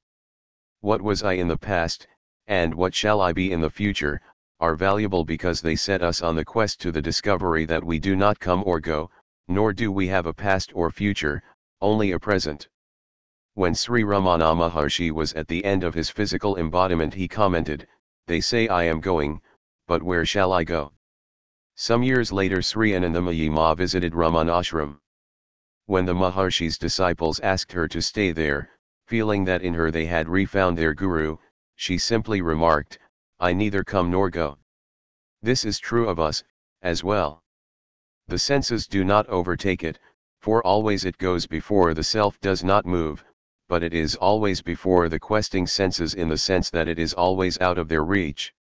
A: What was I in the past, and what shall I be in the future, are valuable because they set us on the quest to the discovery that we do not come or go, nor do we have a past or future, only a present. When Sri Ramana Maharshi was at the end of his physical embodiment he commented, They say I am going, but where shall I go? Some years later Sri Anandamayima visited Ramanashram. When the Maharshi's disciples asked her to stay there, feeling that in her they had refound their guru, she simply remarked, I neither come nor go. This is true of us, as well. The senses do not overtake it, for always it goes before the self does not move, but it is always before the questing senses in the sense that it is always out of their reach.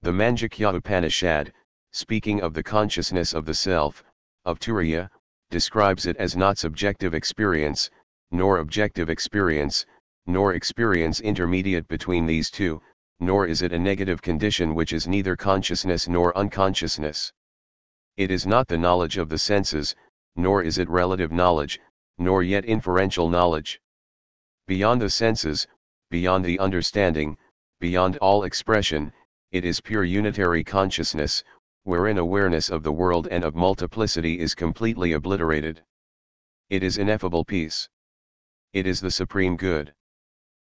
A: The Manjukya Upanishad, speaking of the consciousness of the self, of Turiya, describes it as not subjective experience, nor objective experience, nor experience intermediate between these two, nor is it a negative condition which is neither consciousness nor unconsciousness. It is not the knowledge of the senses, nor is it relative knowledge, nor yet inferential knowledge. Beyond the senses, beyond the understanding, beyond all expression, it is pure unitary consciousness, wherein awareness of the world and of multiplicity is completely obliterated. It is ineffable peace. It is the supreme good.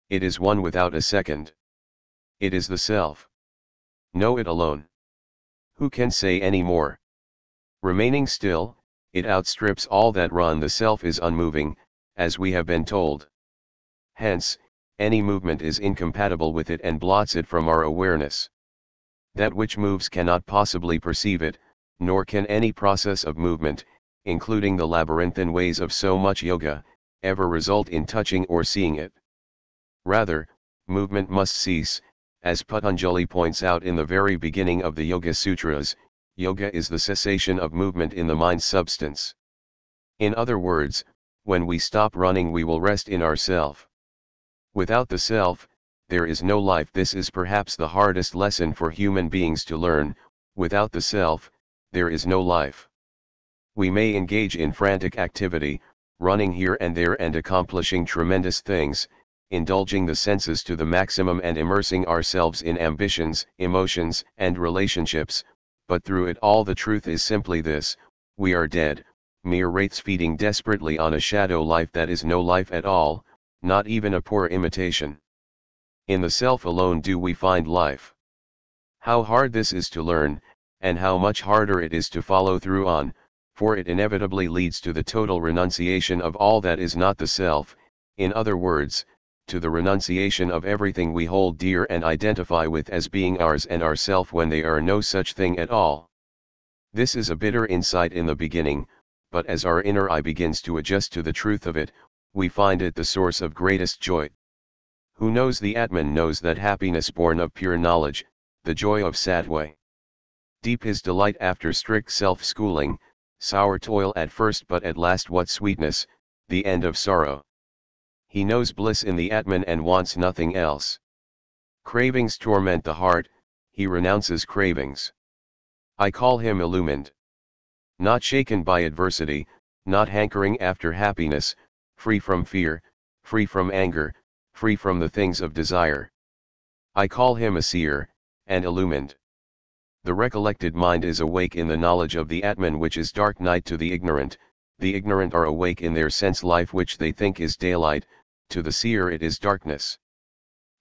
A: It is one without a second. It is the self. Know it alone. Who can say any more? Remaining still, it outstrips all that run the self is unmoving, as we have been told. Hence, any movement is incompatible with it and blots it from our awareness. That which moves cannot possibly perceive it, nor can any process of movement, including the labyrinthine ways of so much yoga, ever result in touching or seeing it. Rather, movement must cease, as Patanjali points out in the very beginning of the Yoga Sutras, yoga is the cessation of movement in the mind substance. In other words, when we stop running we will rest in ourself. Without the self, there is no life this is perhaps the hardest lesson for human beings to learn, without the self, there is no life. We may engage in frantic activity, running here and there and accomplishing tremendous things, indulging the senses to the maximum and immersing ourselves in ambitions, emotions, and relationships, but through it all the truth is simply this, we are dead, mere wraiths feeding desperately on a shadow life that is no life at all, not even a poor imitation. In the self alone do we find life. How hard this is to learn, and how much harder it is to follow through on, for it inevitably leads to the total renunciation of all that is not the self, in other words, to the renunciation of everything we hold dear and identify with as being ours and ourself when they are no such thing at all. This is a bitter insight in the beginning, but as our inner eye begins to adjust to the truth of it, we find it the source of greatest joy. Who knows the Atman knows that happiness born of pure knowledge, the joy of satwa. Deep his delight after strict self-schooling, sour toil at first but at last what sweetness, the end of sorrow. He knows bliss in the Atman and wants nothing else. Cravings torment the heart, he renounces cravings. I call him illumined. Not shaken by adversity, not hankering after happiness, free from fear, free from anger, free from the things of desire. I call him a seer, and illumined. The recollected mind is awake in the knowledge of the Atman which is dark night to the ignorant, the ignorant are awake in their sense life which they think is daylight, to the seer it is darkness.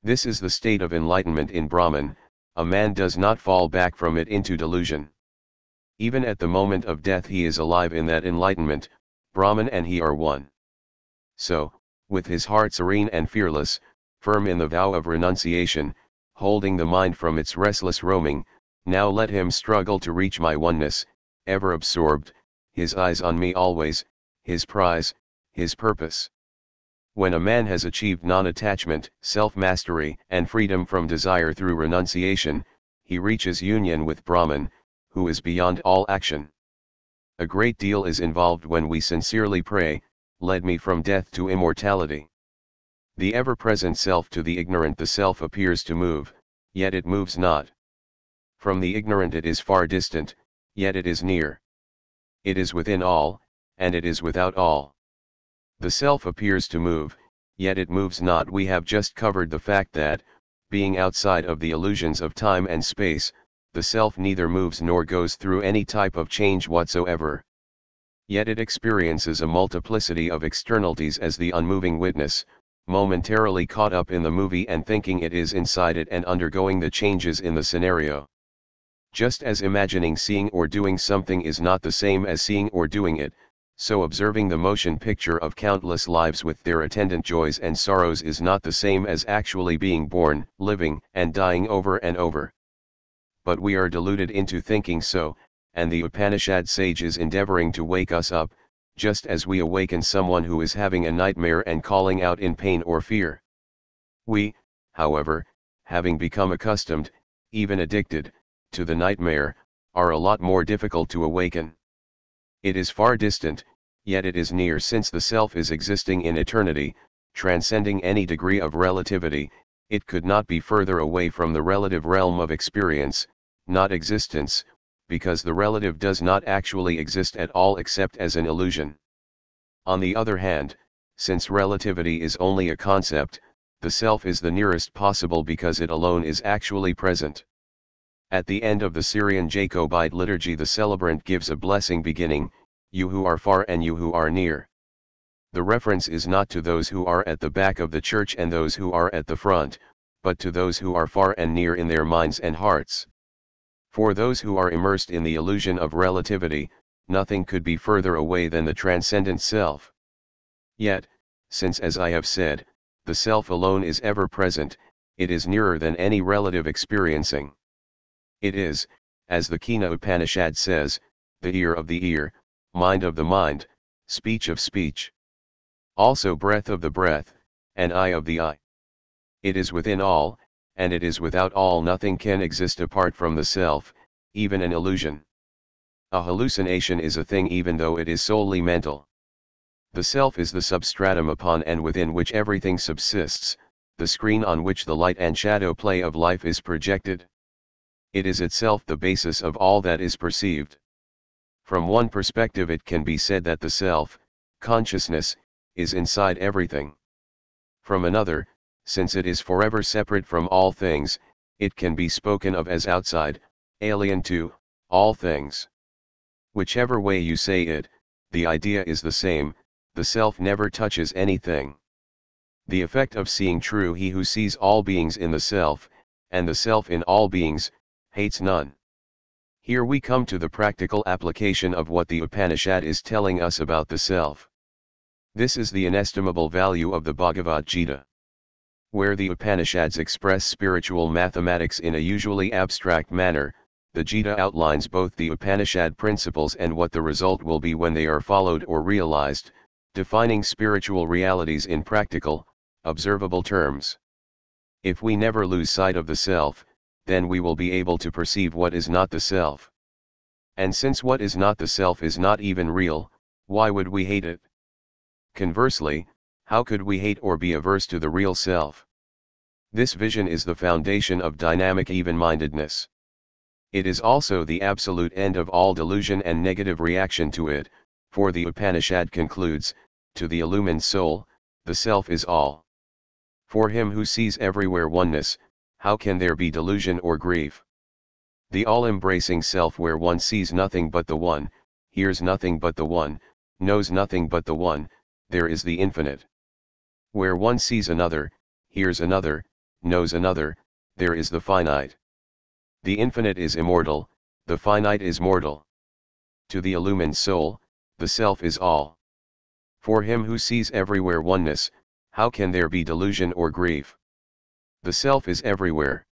A: This is the state of enlightenment in Brahman, a man does not fall back from it into delusion. Even at the moment of death he is alive in that enlightenment, Brahman and he are one. So, with his heart serene and fearless, firm in the vow of renunciation, holding the mind from its restless roaming, now let him struggle to reach my oneness, ever absorbed, his eyes on me always, his prize, his purpose. When a man has achieved non-attachment, self-mastery, and freedom from desire through renunciation, he reaches union with Brahman, who is beyond all action. A great deal is involved when we sincerely pray, led me from death to immortality. The ever-present self to the ignorant the self appears to move, yet it moves not. From the ignorant it is far distant, yet it is near. It is within all, and it is without all. The self appears to move, yet it moves not. We have just covered the fact that, being outside of the illusions of time and space, the self neither moves nor goes through any type of change whatsoever. Yet it experiences a multiplicity of externalities as the unmoving witness, momentarily caught up in the movie and thinking it is inside it and undergoing the changes in the scenario. Just as imagining seeing or doing something is not the same as seeing or doing it, so observing the motion picture of countless lives with their attendant joys and sorrows is not the same as actually being born, living, and dying over and over. But we are deluded into thinking so, and the Upanishad sage is endeavoring to wake us up, just as we awaken someone who is having a nightmare and calling out in pain or fear. We, however, having become accustomed, even addicted, to the nightmare, are a lot more difficult to awaken. It is far distant, yet it is near since the self is existing in eternity, transcending any degree of relativity, it could not be further away from the relative realm of experience, not existence, because the relative does not actually exist at all except as an illusion. On the other hand, since relativity is only a concept, the self is the nearest possible because it alone is actually present. At the end of the Syrian Jacobite liturgy the celebrant gives a blessing beginning, You who are far and you who are near. The reference is not to those who are at the back of the church and those who are at the front, but to those who are far and near in their minds and hearts. For those who are immersed in the illusion of relativity, nothing could be further away than the transcendent self. Yet, since as I have said, the self alone is ever present, it is nearer than any relative experiencing. It is, as the Kina Upanishad says, the ear of the ear, mind of the mind, speech of speech. Also breath of the breath, and eye of the eye. It is within all, and it is without all nothing can exist apart from the self, even an illusion. A hallucination is a thing even though it is solely mental. The self is the substratum upon and within which everything subsists, the screen on which the light and shadow play of life is projected it is itself the basis of all that is perceived. From one perspective it can be said that the self, consciousness, is inside everything. From another, since it is forever separate from all things, it can be spoken of as outside, alien to, all things. Whichever way you say it, the idea is the same, the self never touches anything. The effect of seeing true he who sees all beings in the self, and the self in all beings, hates none. Here we come to the practical application of what the Upanishad is telling us about the self. This is the inestimable value of the Bhagavad Gita. Where the Upanishads express spiritual mathematics in a usually abstract manner, the Gita outlines both the Upanishad principles and what the result will be when they are followed or realized, defining spiritual realities in practical, observable terms. If we never lose sight of the self, then we will be able to perceive what is not the self. And since what is not the self is not even real, why would we hate it? Conversely, how could we hate or be averse to the real self? This vision is the foundation of dynamic even-mindedness. It is also the absolute end of all delusion and negative reaction to it, for the Upanishad concludes, to the illumined soul, the self is all. For him who sees everywhere oneness, how can there be delusion or grief? The all-embracing self where one sees nothing but the one, hears nothing but the one, knows nothing but the one, there is the infinite. Where one sees another, hears another, knows another, there is the finite. The infinite is immortal, the finite is mortal. To the illumined soul, the self is all. For him who sees everywhere oneness, how can there be delusion or grief? The self is everywhere.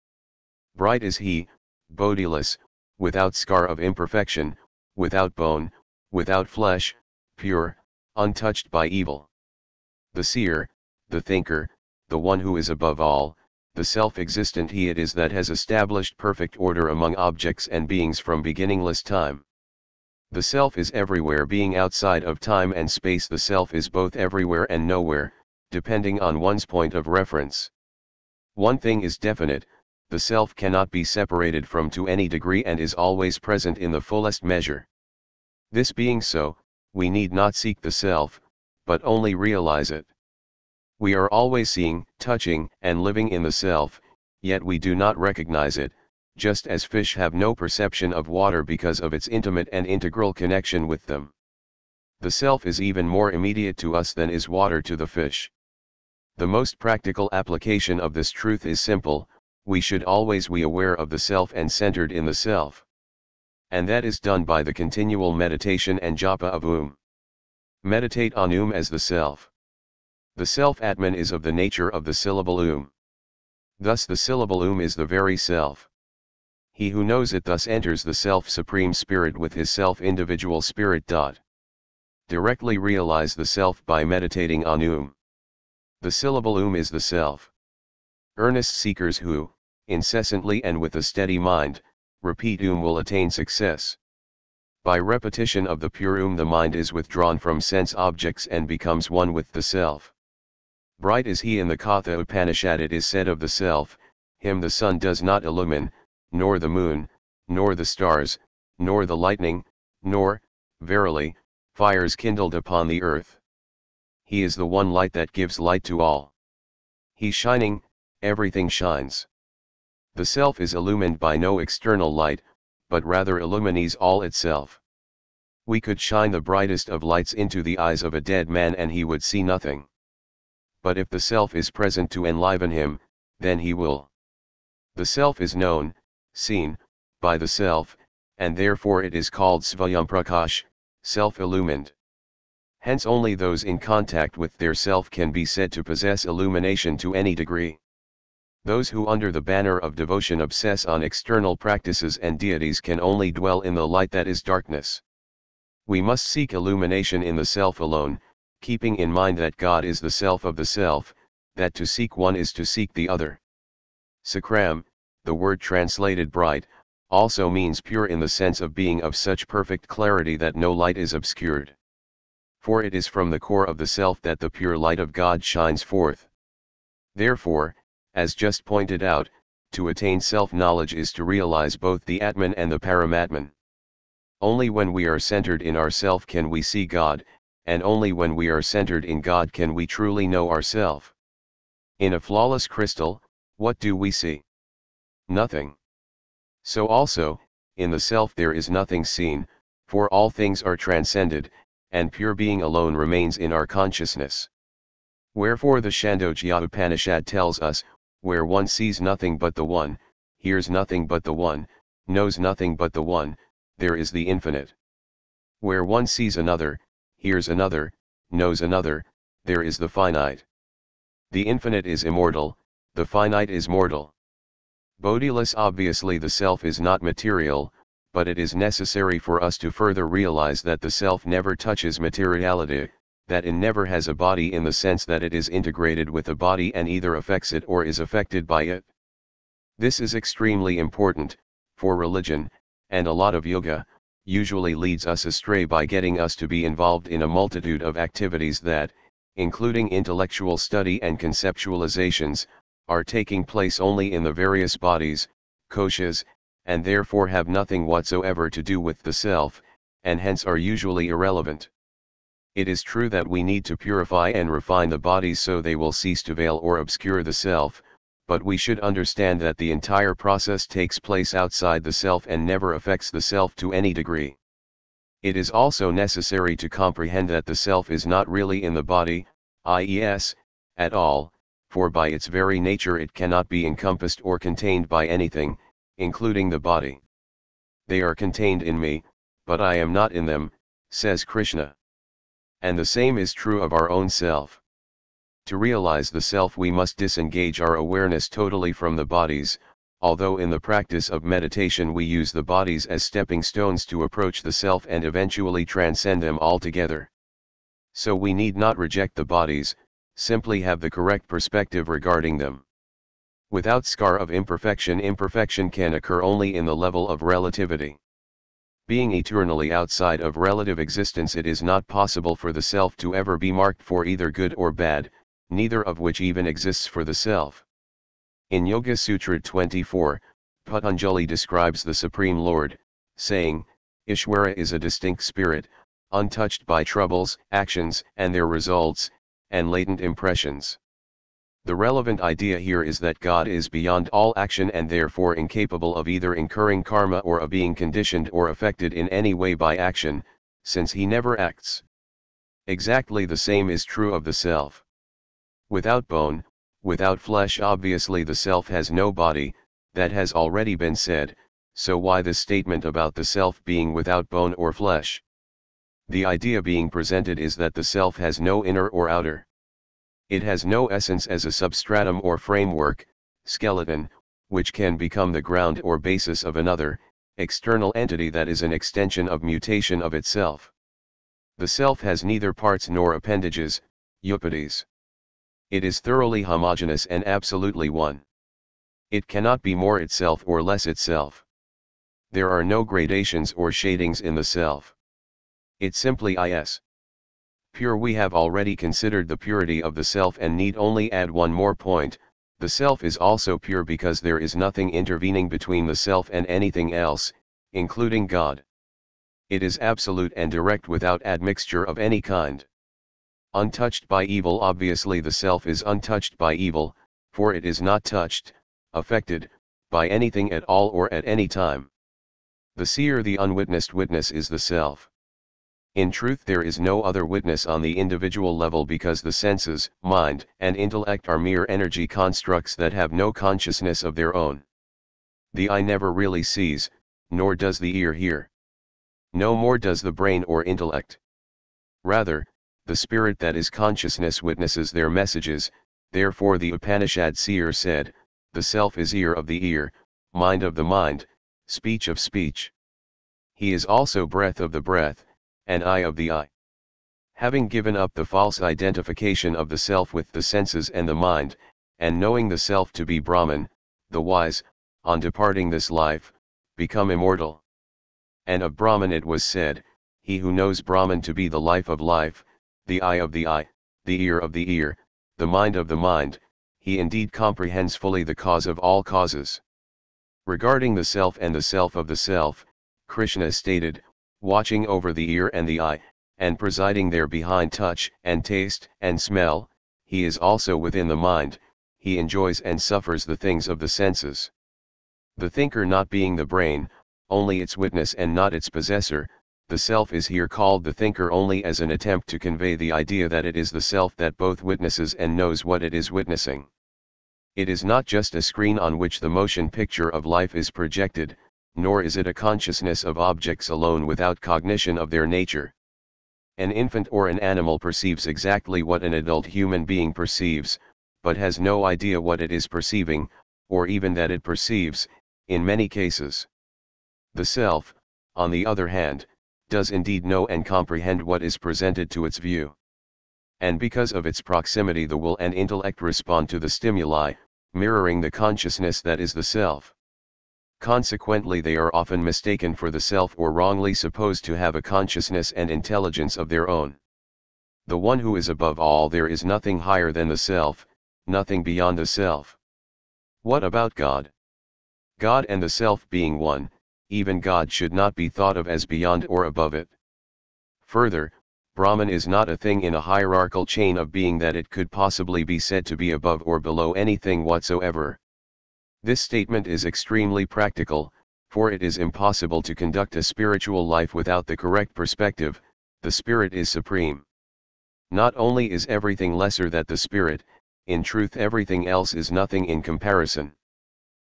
A: Bright is he, bodiless, without scar of imperfection, without bone, without flesh, pure, untouched by evil. The seer, the thinker, the one who is above all, the self-existent he it is that has established perfect order among objects and beings from beginningless time. The self is everywhere being outside of time and space the self is both everywhere and nowhere, depending on one's point of reference. One thing is definite, the self cannot be separated from to any degree and is always present in the fullest measure. This being so, we need not seek the self, but only realize it. We are always seeing, touching, and living in the self, yet we do not recognize it, just as fish have no perception of water because of its intimate and integral connection with them. The self is even more immediate to us than is water to the fish. The most practical application of this truth is simple, we should always be aware of the self and centered in the self. And that is done by the continual meditation and japa of Om. Meditate on Om as the self. The self Atman is of the nature of the syllable Om. Thus the syllable Om is the very self. He who knows it thus enters the self supreme spirit with his self individual spirit. Directly realize the self by meditating on Om. The syllable um is the self. Earnest seekers who, incessantly and with a steady mind, repeat um will attain success. By repetition of the pure um the mind is withdrawn from sense objects and becomes one with the self. Bright is he in the Katha Upanishad it is said of the self, him the sun does not illumine, nor the moon, nor the stars, nor the lightning, nor, verily, fires kindled upon the earth. He is the one light that gives light to all. He shining, everything shines. The self is illumined by no external light, but rather illumines all itself. We could shine the brightest of lights into the eyes of a dead man and he would see nothing. But if the self is present to enliven him, then he will. The self is known, seen, by the self, and therefore it is called Svayamprakash, self-illumined. Hence only those in contact with their self can be said to possess illumination to any degree. Those who under the banner of devotion obsess on external practices and deities can only dwell in the light that is darkness. We must seek illumination in the self alone, keeping in mind that God is the self of the self, that to seek one is to seek the other. Sakram, the word translated bright, also means pure in the sense of being of such perfect clarity that no light is obscured for it is from the core of the self that the pure light of God shines forth. Therefore, as just pointed out, to attain self-knowledge is to realize both the Atman and the Paramatman. Only when we are centered in ourself can we see God, and only when we are centered in God can we truly know ourself. In a flawless crystal, what do we see? Nothing. So also, in the self there is nothing seen, for all things are transcended, and pure being alone remains in our consciousness. Wherefore the Chandogya Upanishad tells us, where one sees nothing but the one, hears nothing but the one, knows nothing but the one, there is the infinite. Where one sees another, hears another, knows another, there is the finite. The infinite is immortal, the finite is mortal. Bodhiless obviously the self is not material, but it is necessary for us to further realize that the self never touches materiality, that it never has a body in the sense that it is integrated with the body and either affects it or is affected by it. This is extremely important, for religion, and a lot of yoga, usually leads us astray by getting us to be involved in a multitude of activities that, including intellectual study and conceptualizations, are taking place only in the various bodies, koshas, and therefore have nothing whatsoever to do with the self, and hence are usually irrelevant. It is true that we need to purify and refine the bodies so they will cease to veil or obscure the self, but we should understand that the entire process takes place outside the self and never affects the self to any degree. It is also necessary to comprehend that the self is not really in the body, i.e.s, at all, for by its very nature it cannot be encompassed or contained by anything, including the body. They are contained in me, but I am not in them, says Krishna. And the same is true of our own self. To realize the self we must disengage our awareness totally from the bodies, although in the practice of meditation we use the bodies as stepping stones to approach the self and eventually transcend them altogether. So we need not reject the bodies, simply have the correct perspective regarding them. Without scar of imperfection imperfection can occur only in the level of relativity. Being eternally outside of relative existence it is not possible for the self to ever be marked for either good or bad, neither of which even exists for the self. In Yoga Sutra 24, Patanjali describes the Supreme Lord, saying, Ishwara is a distinct spirit, untouched by troubles, actions and their results, and latent impressions. The relevant idea here is that God is beyond all action and therefore incapable of either incurring karma or of being conditioned or affected in any way by action, since he never acts. Exactly the same is true of the self. Without bone, without flesh obviously the self has no body, that has already been said, so why this statement about the self being without bone or flesh? The idea being presented is that the self has no inner or outer. It has no essence as a substratum or framework, skeleton, which can become the ground or basis of another, external entity that is an extension of mutation of itself. The self has neither parts nor appendages, Euripides. It is thoroughly homogeneous and absolutely one. It cannot be more itself or less itself. There are no gradations or shadings in the self. It simply is. Pure we have already considered the purity of the self and need only add one more point, the self is also pure because there is nothing intervening between the self and anything else, including God. It is absolute and direct without admixture of any kind. Untouched by evil obviously the self is untouched by evil, for it is not touched, affected, by anything at all or at any time. The seer the unwitnessed witness is the self. In truth there is no other witness on the individual level because the senses, mind, and intellect are mere energy constructs that have no consciousness of their own. The eye never really sees, nor does the ear hear. No more does the brain or intellect. Rather, the spirit that is consciousness witnesses their messages, therefore the Upanishad seer said, the self is ear of the ear, mind of the mind, speech of speech. He is also breath of the breath, an eye of the eye. Having given up the false identification of the self with the senses and the mind, and knowing the self to be Brahman, the wise, on departing this life, become immortal. And of Brahman it was said, He who knows Brahman to be the life of life, the eye of the eye, the ear of the ear, the mind of the mind, he indeed comprehends fully the cause of all causes. Regarding the self and the self of the self, Krishna stated, watching over the ear and the eye, and presiding there behind touch and taste and smell, he is also within the mind, he enjoys and suffers the things of the senses. The thinker not being the brain, only its witness and not its possessor, the self is here called the thinker only as an attempt to convey the idea that it is the self that both witnesses and knows what it is witnessing. It is not just a screen on which the motion picture of life is projected, nor is it a consciousness of objects alone without cognition of their nature. An infant or an animal perceives exactly what an adult human being perceives, but has no idea what it is perceiving, or even that it perceives, in many cases. The self, on the other hand, does indeed know and comprehend what is presented to its view. And because of its proximity the will and intellect respond to the stimuli, mirroring the consciousness that is the self consequently they are often mistaken for the self or wrongly supposed to have a consciousness and intelligence of their own. The one who is above all there is nothing higher than the self, nothing beyond the self. What about God? God and the self being one, even God should not be thought of as beyond or above it. Further, Brahman is not a thing in a hierarchical chain of being that it could possibly be said to be above or below anything whatsoever. This statement is extremely practical, for it is impossible to conduct a spiritual life without the correct perspective, the Spirit is supreme. Not only is everything lesser than the Spirit, in truth everything else is nothing in comparison.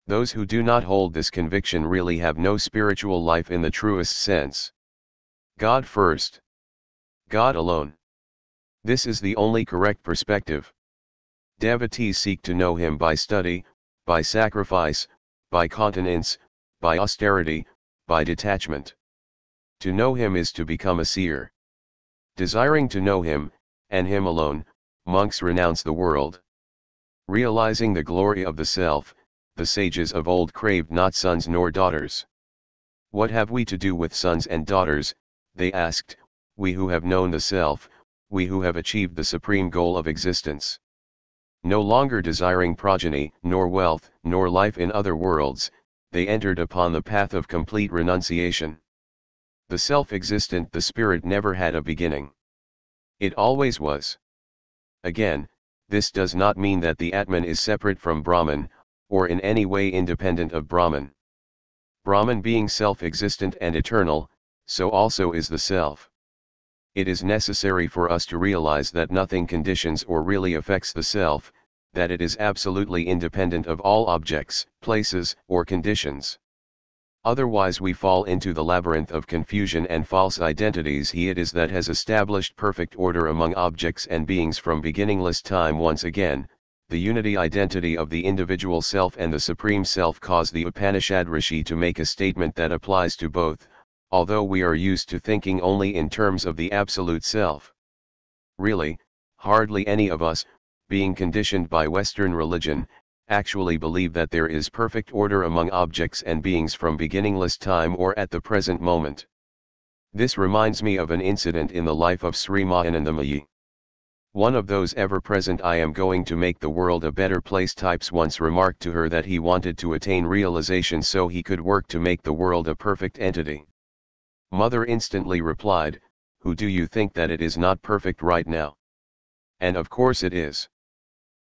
A: Those who do not hold this conviction really have no spiritual life in the truest sense. God first. God alone. This is the only correct perspective. Devotees seek to know Him by study, by sacrifice, by continence, by austerity, by detachment. To know him is to become a seer. Desiring to know him, and him alone, monks renounce the world. Realizing the glory of the self, the sages of old craved not sons nor daughters. What have we to do with sons and daughters, they asked, we who have known the self, we who have achieved the supreme goal of existence no longer desiring progeny, nor wealth, nor life in other worlds, they entered upon the path of complete renunciation. The self-existent the spirit never had a beginning. It always was. Again, this does not mean that the Atman is separate from Brahman, or in any way independent of Brahman. Brahman being self-existent and eternal, so also is the self. It is necessary for us to realize that nothing conditions or really affects the self, that it is absolutely independent of all objects, places, or conditions. Otherwise we fall into the labyrinth of confusion and false identities he it is that has established perfect order among objects and beings from beginningless time once again, the unity identity of the individual self and the supreme self cause the Upanishad Rishi to make a statement that applies to both, although we are used to thinking only in terms of the absolute self. Really, hardly any of us, being conditioned by Western religion, actually believe that there is perfect order among objects and beings from beginningless time or at the present moment. This reminds me of an incident in the life of Sri Mahanandamayi. One of those ever-present I am going to make the world a better place types once remarked to her that he wanted to attain realization so he could work to make the world a perfect entity. Mother instantly replied, who do you think that it is not perfect right now? And of course it is.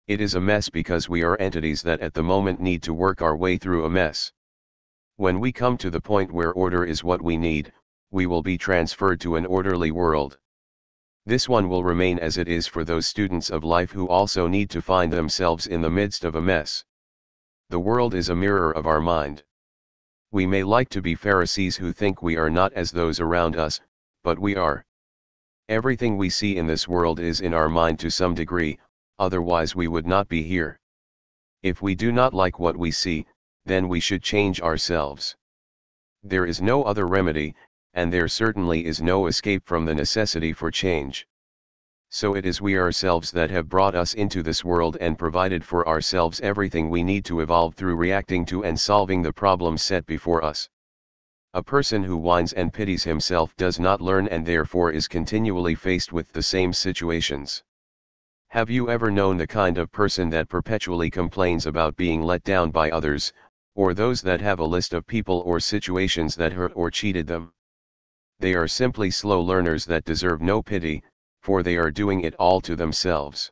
A: It is a mess because we are entities that at the moment need to work our way through a mess. When we come to the point where order is what we need, we will be transferred to an orderly world. This one will remain as it is for those students of life who also need to find themselves in the midst of a mess. The world is a mirror of our mind. We may like to be Pharisees who think we are not as those around us, but we are. Everything we see in this world is in our mind to some degree, otherwise we would not be here. If we do not like what we see, then we should change ourselves. There is no other remedy, and there certainly is no escape from the necessity for change. So it is we ourselves that have brought us into this world and provided for ourselves everything we need to evolve through reacting to and solving the problems set before us. A person who whines and pities himself does not learn and therefore is continually faced with the same situations. Have you ever known the kind of person that perpetually complains about being let down by others, or those that have a list of people or situations that hurt or cheated them? They are simply slow learners that deserve no pity, for they are doing it all to themselves.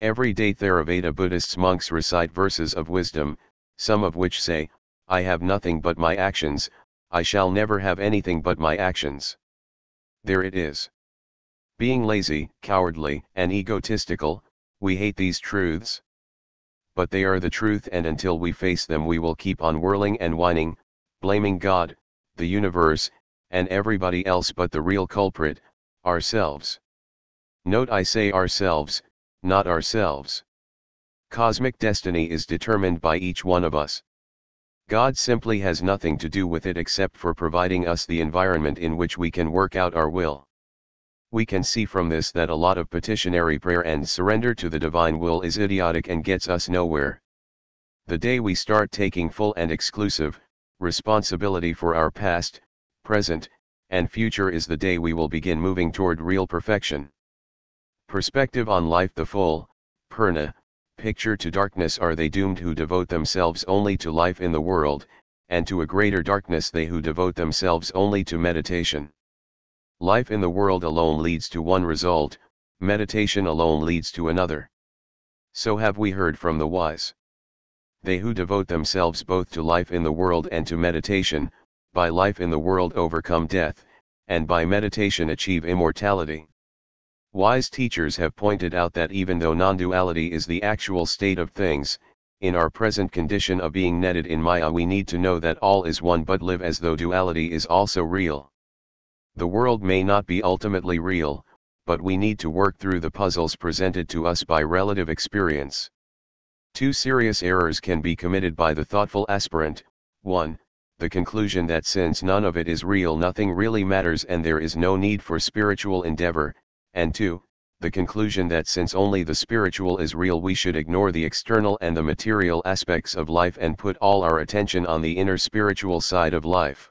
A: Every day Theravada Buddhists monks recite verses of wisdom, some of which say, I have nothing but my actions, I shall never have anything but my actions. There it is. Being lazy, cowardly, and egotistical, we hate these truths. But they are the truth and until we face them we will keep on whirling and whining, blaming God, the universe, and everybody else but the real culprit, ourselves. Note I say ourselves, not ourselves. Cosmic destiny is determined by each one of us. God simply has nothing to do with it except for providing us the environment in which we can work out our will. We can see from this that a lot of petitionary prayer and surrender to the divine will is idiotic and gets us nowhere. The day we start taking full and exclusive responsibility for our past, present, and future is the day we will begin moving toward real perfection. Perspective on life the full, perna, picture to darkness are they doomed who devote themselves only to life in the world, and to a greater darkness they who devote themselves only to meditation. Life in the world alone leads to one result, meditation alone leads to another. So have we heard from the wise. They who devote themselves both to life in the world and to meditation, by life in the world overcome death, and by meditation achieve immortality. Wise teachers have pointed out that even though non-duality is the actual state of things, in our present condition of being netted in Maya we need to know that all is one but live as though duality is also real. The world may not be ultimately real, but we need to work through the puzzles presented to us by relative experience. Two serious errors can be committed by the thoughtful aspirant, 1. The conclusion that since none of it is real nothing really matters and there is no need for spiritual endeavor, and 2. The conclusion that since only the spiritual is real we should ignore the external and the material aspects of life and put all our attention on the inner spiritual side of life.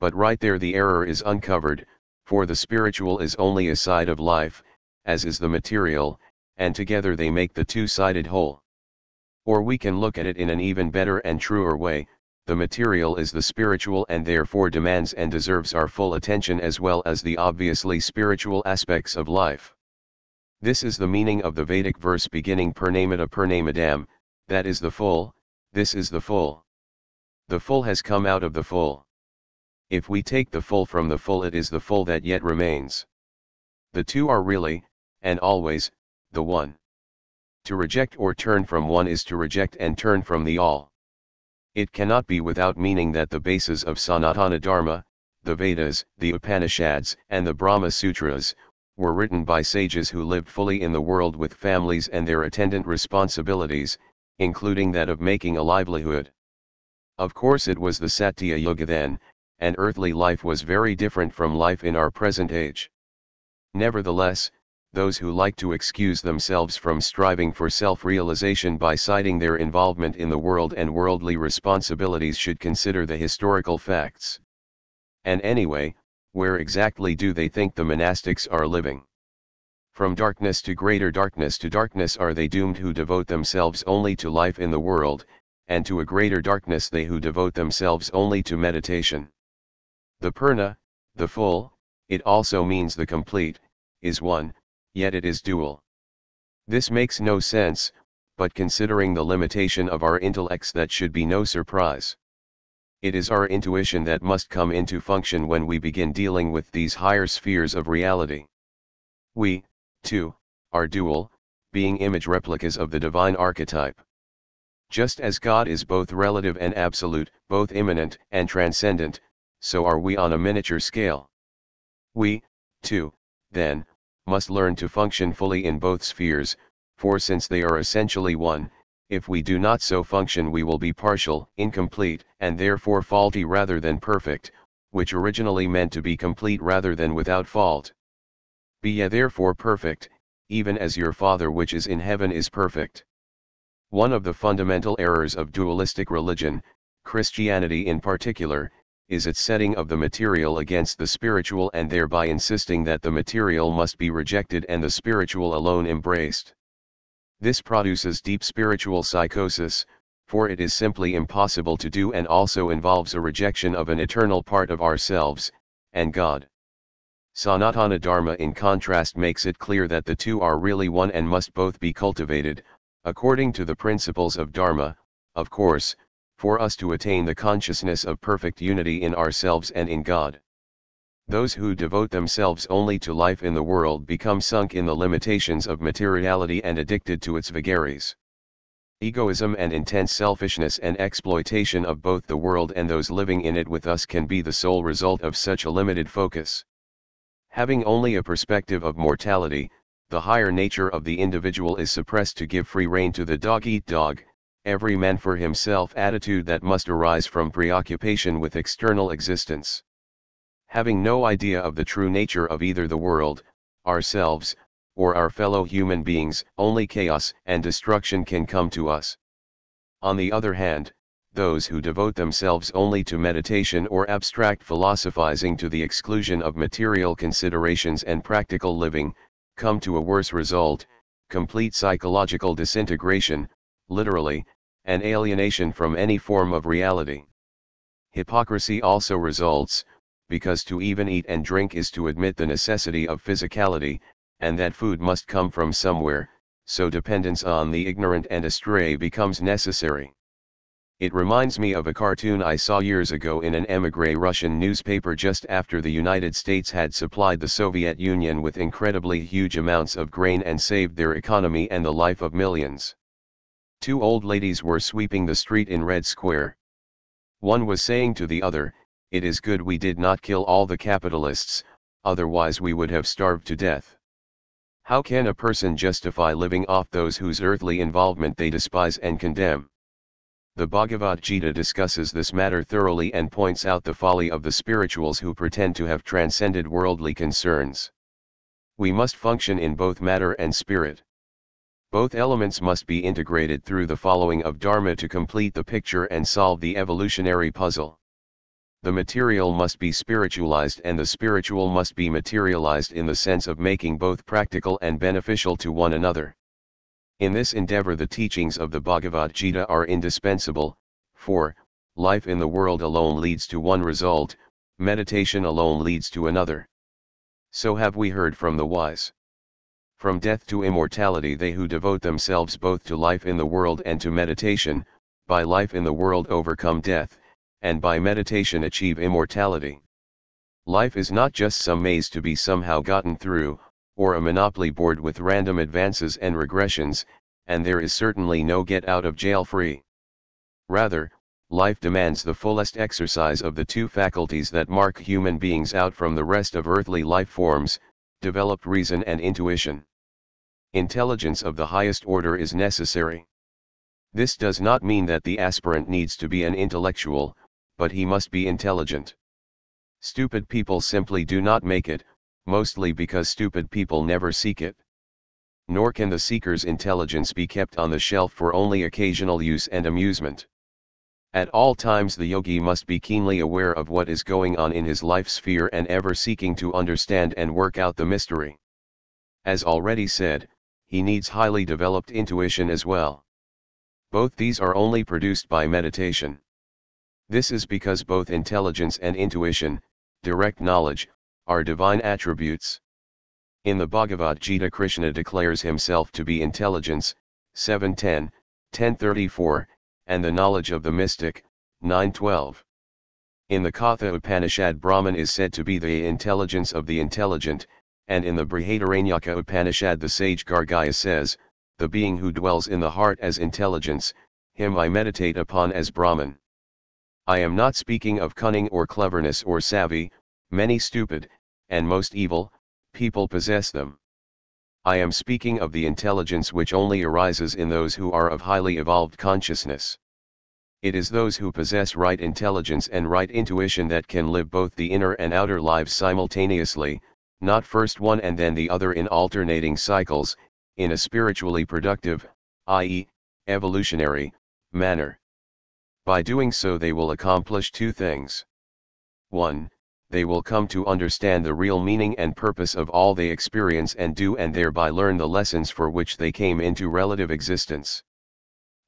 A: But right there the error is uncovered, for the spiritual is only a side of life, as is the material, and together they make the two-sided whole. Or we can look at it in an even better and truer way, the material is the spiritual and therefore demands and deserves our full attention as well as the obviously spiritual aspects of life. This is the meaning of the Vedic verse beginning Purnamada Purnamadam, that is the full, this is the full. The full has come out of the full. If we take the full from the full it is the full that yet remains. The two are really, and always, the one. To reject or turn from one is to reject and turn from the all. It cannot be without meaning that the bases of Sanatana Dharma, the Vedas, the Upanishads and the Brahma Sutras, were written by sages who lived fully in the world with families and their attendant responsibilities, including that of making a livelihood. Of course it was the Satya Yuga then, and earthly life was very different from life in our present age. Nevertheless, those who like to excuse themselves from striving for self-realization by citing their involvement in the world and worldly responsibilities should consider the historical facts. And anyway, where exactly do they think the monastics are living? From darkness to greater darkness to darkness are they doomed who devote themselves only to life in the world, and to a greater darkness they who devote themselves only to meditation. The purna, the full, it also means the complete, is one, yet it is dual. This makes no sense, but considering the limitation of our intellects that should be no surprise. It is our intuition that must come into function when we begin dealing with these higher spheres of reality. We, too, are dual, being image replicas of the divine archetype. Just as God is both relative and absolute, both immanent and transcendent, so are we on a miniature scale. We, too, then, must learn to function fully in both spheres, for since they are essentially one, if we do not so function we will be partial, incomplete, and therefore faulty rather than perfect, which originally meant to be complete rather than without fault. Be ye therefore perfect, even as your Father which is in heaven is perfect. One of the fundamental errors of dualistic religion, Christianity in particular, is its setting of the material against the spiritual and thereby insisting that the material must be rejected and the spiritual alone embraced. This produces deep spiritual psychosis, for it is simply impossible to do and also involves a rejection of an eternal part of ourselves, and God. Sanatana Dharma in contrast makes it clear that the two are really one and must both be cultivated, according to the principles of Dharma, of course, for us to attain the consciousness of perfect unity in ourselves and in God. Those who devote themselves only to life in the world become sunk in the limitations of materiality and addicted to its vagaries. Egoism and intense selfishness and exploitation of both the world and those living in it with us can be the sole result of such a limited focus. Having only a perspective of mortality, the higher nature of the individual is suppressed to give free rein to the dog-eat-dog, every man for himself attitude that must arise from preoccupation with external existence. Having no idea of the true nature of either the world, ourselves, or our fellow human beings, only chaos and destruction can come to us. On the other hand, those who devote themselves only to meditation or abstract philosophizing to the exclusion of material considerations and practical living, come to a worse result, complete psychological disintegration, literally, an alienation from any form of reality. Hypocrisy also results, because to even eat and drink is to admit the necessity of physicality, and that food must come from somewhere, so dependence on the ignorant and astray becomes necessary. It reminds me of a cartoon I saw years ago in an emigre Russian newspaper just after the United States had supplied the Soviet Union with incredibly huge amounts of grain and saved their economy and the life of millions. Two old ladies were sweeping the street in Red Square. One was saying to the other, It is good we did not kill all the capitalists, otherwise we would have starved to death. How can a person justify living off those whose earthly involvement they despise and condemn? The Bhagavad Gita discusses this matter thoroughly and points out the folly of the spirituals who pretend to have transcended worldly concerns. We must function in both matter and spirit. Both elements must be integrated through the following of Dharma to complete the picture and solve the evolutionary puzzle. The material must be spiritualized and the spiritual must be materialized in the sense of making both practical and beneficial to one another. In this endeavor the teachings of the Bhagavad Gita are indispensable, for, life in the world alone leads to one result, meditation alone leads to another. So have we heard from the wise. From death to immortality they who devote themselves both to life in the world and to meditation, by life in the world overcome death, and by meditation achieve immortality. Life is not just some maze to be somehow gotten through, or a monopoly board with random advances and regressions, and there is certainly no get out of jail free. Rather, life demands the fullest exercise of the two faculties that mark human beings out from the rest of earthly life forms, developed reason and intuition intelligence of the highest order is necessary. This does not mean that the aspirant needs to be an intellectual, but he must be intelligent. Stupid people simply do not make it, mostly because stupid people never seek it. Nor can the seeker's intelligence be kept on the shelf for only occasional use and amusement. At all times the yogi must be keenly aware of what is going on in his life sphere and ever seeking to understand and work out the mystery. As already said, he needs highly developed intuition as well. Both these are only produced by meditation. This is because both intelligence and intuition, direct knowledge, are divine attributes. In the Bhagavad Gita Krishna declares himself to be intelligence, 710, 1034, and the knowledge of the mystic, 912. In the Katha Upanishad Brahman is said to be the intelligence of the intelligent, and in the Brihadaranyaka Upanishad the sage Gargaya says, The being who dwells in the heart as intelligence, him I meditate upon as Brahman. I am not speaking of cunning or cleverness or savvy, many stupid, and most evil, people possess them. I am speaking of the intelligence which only arises in those who are of highly evolved consciousness. It is those who possess right intelligence and right intuition that can live both the inner and outer lives simultaneously, not first one and then the other in alternating cycles, in a spiritually productive, i.e., evolutionary, manner. By doing so they will accomplish two things. 1. They will come to understand the real meaning and purpose of all they experience and do and thereby learn the lessons for which they came into relative existence.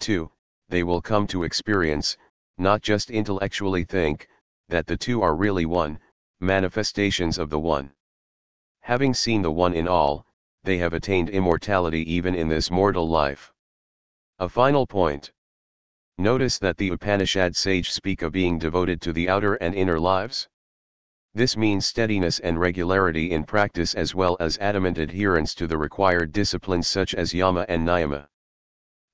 A: 2. They will come to experience, not just intellectually think, that the two are really one, manifestations of the one. Having seen the one in all, they have attained immortality even in this mortal life. A final point. Notice that the Upanishad sage speak of being devoted to the outer and inner lives. This means steadiness and regularity in practice as well as adamant adherence to the required disciplines such as yama and niyama.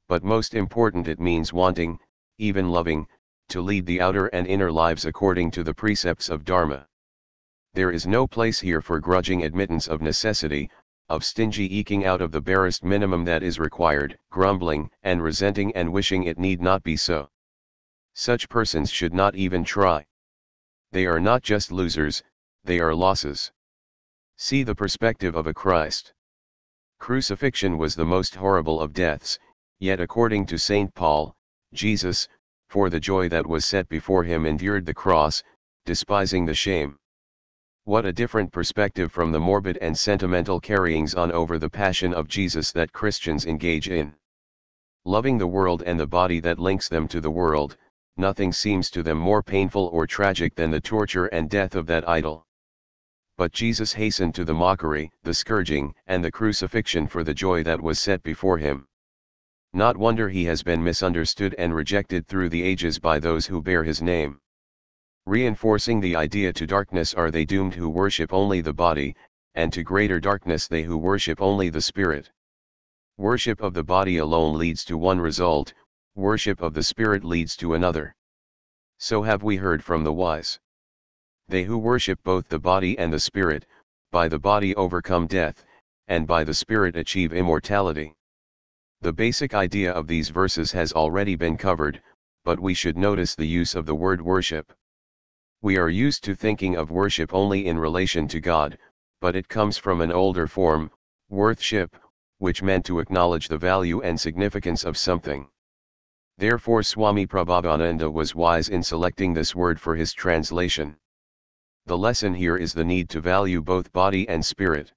A: But most important it means wanting, even loving, to lead the outer and inner lives according to the precepts of Dharma. There is no place here for grudging admittance of necessity, of stingy eking out of the barest minimum that is required, grumbling and resenting and wishing it need not be so. Such persons should not even try. They are not just losers, they are losses. See the perspective of a Christ. Crucifixion was the most horrible of deaths, yet according to St. Paul, Jesus, for the joy that was set before him endured the cross, despising the shame. What a different perspective from the morbid and sentimental carryings on over the passion of Jesus that Christians engage in. Loving the world and the body that links them to the world, nothing seems to them more painful or tragic than the torture and death of that idol. But Jesus hastened to the mockery, the scourging, and the crucifixion for the joy that was set before him. Not wonder he has been misunderstood and rejected through the ages by those who bear his name reinforcing the idea to darkness are they doomed who worship only the body, and to greater darkness they who worship only the spirit. Worship of the body alone leads to one result, worship of the spirit leads to another. So have we heard from the wise. They who worship both the body and the spirit, by the body overcome death, and by the spirit achieve immortality. The basic idea of these verses has already been covered, but we should notice the use of the word worship. We are used to thinking of worship only in relation to God, but it comes from an older form, worthship, which meant to acknowledge the value and significance of something. Therefore Swami Prabhabananda was wise in selecting this word for his translation. The lesson here is the need to value both body and spirit.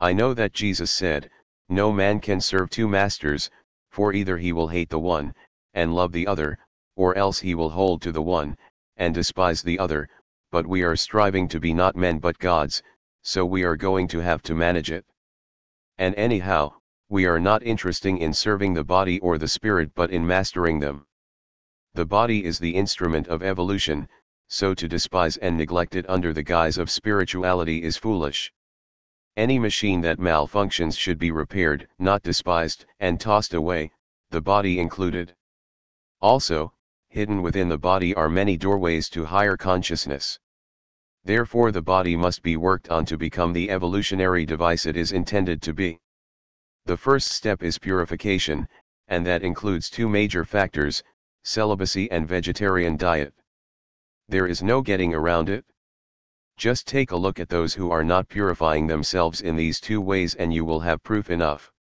A: I know that Jesus said, No man can serve two masters, for either he will hate the one, and love the other, or else he will hold to the one, and despise the other, but we are striving to be not men but gods, so we are going to have to manage it. And anyhow, we are not interesting in serving the body or the spirit but in mastering them. The body is the instrument of evolution, so to despise and neglect it under the guise of spirituality is foolish. Any machine that malfunctions should be repaired, not despised and tossed away, the body included. Also, hidden within the body are many doorways to higher consciousness. Therefore the body must be worked on to become the evolutionary device it is intended to be. The first step is purification, and that includes two major factors, celibacy and vegetarian diet. There is no getting around it. Just take a look at those who are not purifying themselves in these two ways and you will have proof enough.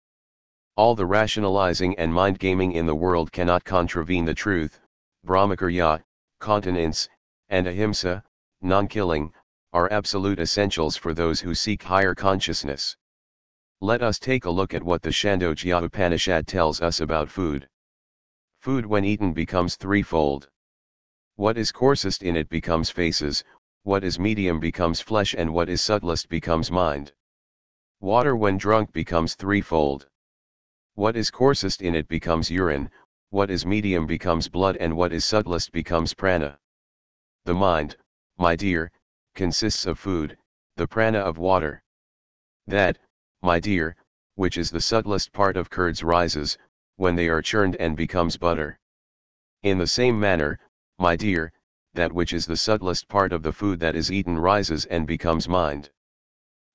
A: All the rationalizing and mind gaming in the world cannot contravene the truth, brahmacharya, continence, and ahimsa, non-killing, are absolute essentials for those who seek higher consciousness. Let us take a look at what the Chandogya Upanishad tells us about food. Food when eaten becomes threefold. What is coarsest in it becomes faces, what is medium becomes flesh and what is subtlest becomes mind. Water when drunk becomes threefold. What is coarsest in it becomes urine, what is medium becomes blood and what is subtlest becomes prana. The mind, my dear, consists of food, the prana of water. That, my dear, which is the subtlest part of curds rises, when they are churned and becomes butter. In the same manner, my dear, that which is the subtlest part of the food that is eaten rises and becomes mind.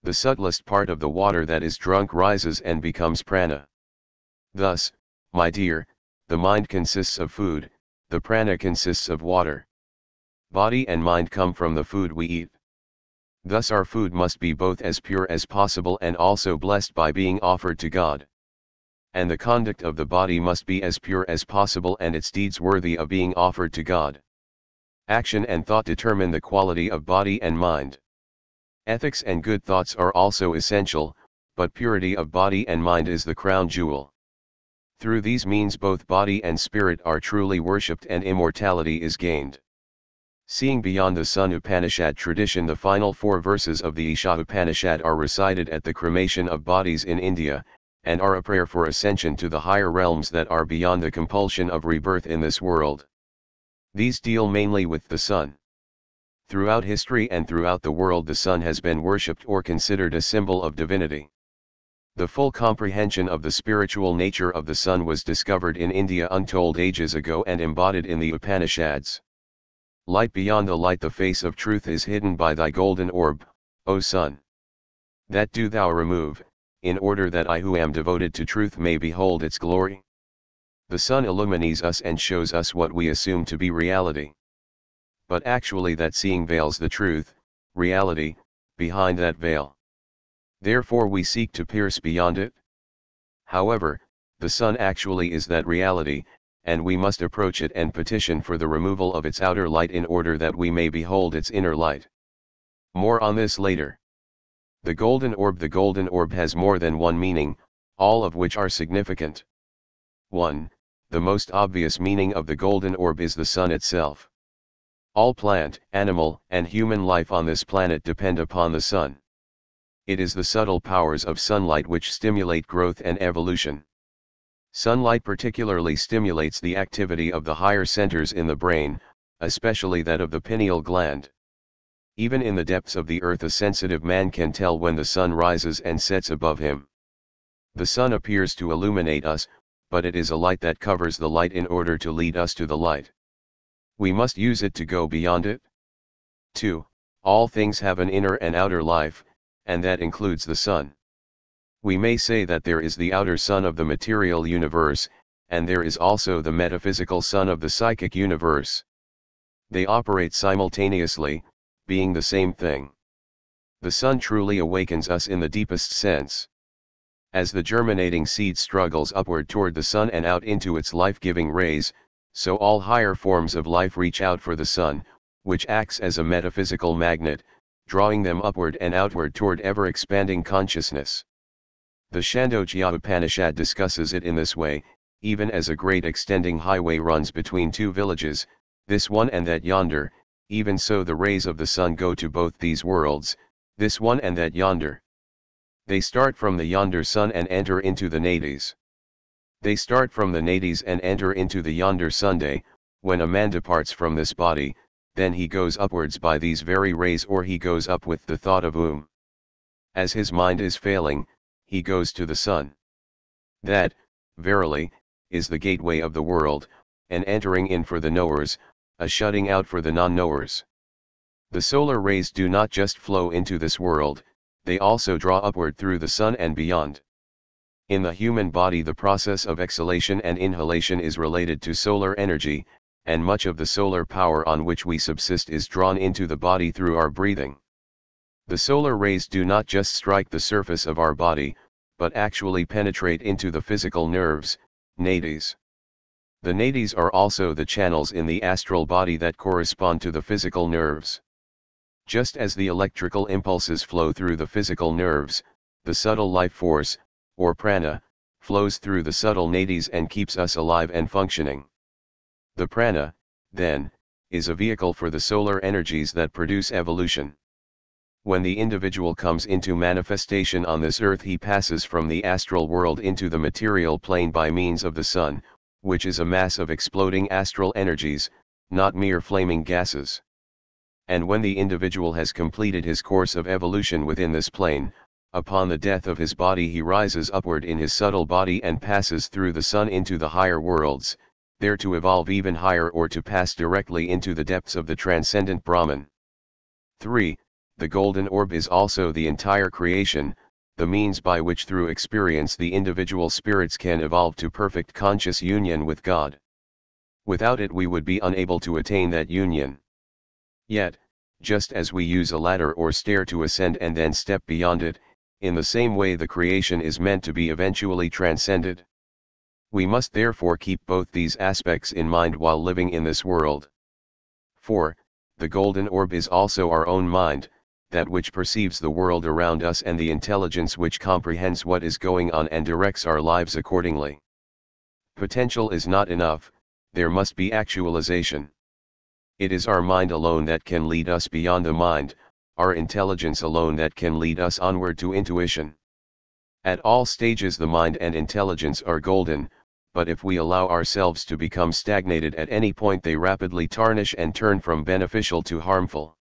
A: The subtlest part of the water that is drunk rises and becomes prana. Thus, my dear, the mind consists of food, the prana consists of water. Body and mind come from the food we eat. Thus our food must be both as pure as possible and also blessed by being offered to God. And the conduct of the body must be as pure as possible and its deeds worthy of being offered to God. Action and thought determine the quality of body and mind. Ethics and good thoughts are also essential, but purity of body and mind is the crown jewel. Through these means both body and spirit are truly worshipped and immortality is gained. Seeing beyond the Sun Upanishad tradition the final four verses of the Isha Upanishad are recited at the cremation of bodies in India, and are a prayer for ascension to the higher realms that are beyond the compulsion of rebirth in this world. These deal mainly with the sun. Throughout history and throughout the world the sun has been worshipped or considered a symbol of divinity. The full comprehension of the spiritual nature of the sun was discovered in India untold ages ago and embodied in the Upanishads. Light beyond the light the face of truth is hidden by thy golden orb, O sun. That do thou remove, in order that I who am devoted to truth may behold its glory. The sun illumines us and shows us what we assume to be reality. But actually that seeing veils the truth, reality, behind that veil. Therefore we seek to pierce beyond it. However, the sun actually is that reality, and we must approach it and petition for the removal of its outer light in order that we may behold its inner light. More on this later. The golden orb The golden orb has more than one meaning, all of which are significant. 1. The most obvious meaning of the golden orb is the sun itself. All plant, animal, and human life on this planet depend upon the sun it is the subtle powers of sunlight which stimulate growth and evolution. Sunlight particularly stimulates the activity of the higher centers in the brain, especially that of the pineal gland. Even in the depths of the earth a sensitive man can tell when the sun rises and sets above him. The sun appears to illuminate us, but it is a light that covers the light in order to lead us to the light. We must use it to go beyond it. 2. All things have an inner and outer life, and that includes the sun. We may say that there is the outer sun of the material universe, and there is also the metaphysical sun of the psychic universe. They operate simultaneously, being the same thing. The sun truly awakens us in the deepest sense. As the germinating seed struggles upward toward the sun and out into its life-giving rays, so all higher forms of life reach out for the sun, which acts as a metaphysical magnet, drawing them upward and outward toward ever-expanding consciousness, The Chandogya Upanishad discusses it in this way, even as a great extending highway runs between two villages, this one and that yonder, even so the rays of the sun go to both these worlds, this one and that yonder. They start from the yonder sun and enter into the nadis. They start from the nadis and enter into the yonder Sunday, when a man departs from this body, then he goes upwards by these very rays or he goes up with the thought of Om. As his mind is failing, he goes to the sun. That, verily, is the gateway of the world, an entering in for the knowers, a shutting out for the non-knowers. The solar rays do not just flow into this world, they also draw upward through the sun and beyond. In the human body the process of exhalation and inhalation is related to solar energy, and much of the solar power on which we subsist is drawn into the body through our breathing. The solar rays do not just strike the surface of our body, but actually penetrate into the physical nerves, nadis. The nadis are also the channels in the astral body that correspond to the physical nerves. Just as the electrical impulses flow through the physical nerves, the subtle life force, or prana, flows through the subtle nadis and keeps us alive and functioning. The prana, then, is a vehicle for the solar energies that produce evolution. When the individual comes into manifestation on this earth he passes from the astral world into the material plane by means of the sun, which is a mass of exploding astral energies, not mere flaming gases. And when the individual has completed his course of evolution within this plane, upon the death of his body he rises upward in his subtle body and passes through the sun into the higher worlds, there to evolve even higher or to pass directly into the depths of the transcendent Brahman. 3. The golden orb is also the entire creation, the means by which through experience the individual spirits can evolve to perfect conscious union with God. Without it we would be unable to attain that union. Yet, just as we use a ladder or stair to ascend and then step beyond it, in the same way the creation is meant to be eventually transcended. We must therefore keep both these aspects in mind while living in this world. 4. The golden orb is also our own mind, that which perceives the world around us and the intelligence which comprehends what is going on and directs our lives accordingly. Potential is not enough, there must be actualization. It is our mind alone that can lead us beyond the mind, our intelligence alone that can lead us onward to intuition. At all stages the mind and intelligence are golden, but if we allow ourselves to become stagnated at any point they rapidly tarnish and turn from beneficial to harmful.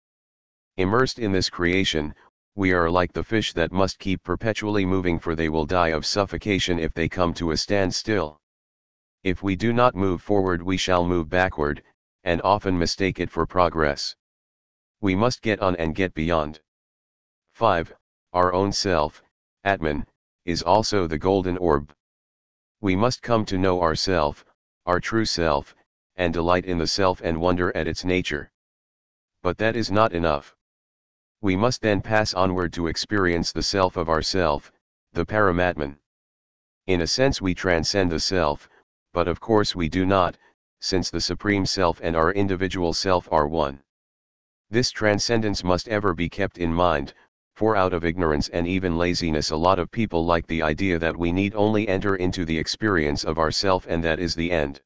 A: Immersed in this creation, we are like the fish that must keep perpetually moving for they will die of suffocation if they come to a standstill. If we do not move forward we shall move backward, and often mistake it for progress. We must get on and get beyond. 5. Our own self, Atman, is also the golden orb we must come to know ourself, our true self, and delight in the self and wonder at its nature. But that is not enough. We must then pass onward to experience the self of ourself, the Paramatman. In a sense we transcend the self, but of course we do not, since the Supreme Self and our individual self are one. This transcendence must ever be kept in mind, for out of ignorance and even laziness a lot of people like the idea that we need only enter into the experience of ourself and that is the end.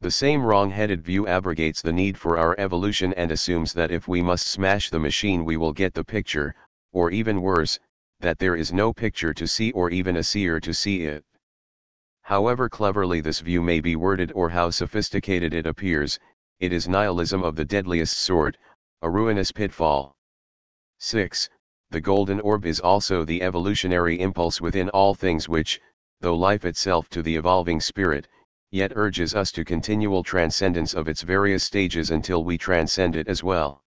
A: The same wrong-headed view abrogates the need for our evolution and assumes that if we must smash the machine we will get the picture, or even worse, that there is no picture to see or even a seer to see it. However cleverly this view may be worded or how sophisticated it appears, it is nihilism of the deadliest sort, a ruinous pitfall. 6 the golden orb is also the evolutionary impulse within all things which, though life itself to the evolving spirit, yet urges us to continual transcendence of its various stages until we transcend it as well.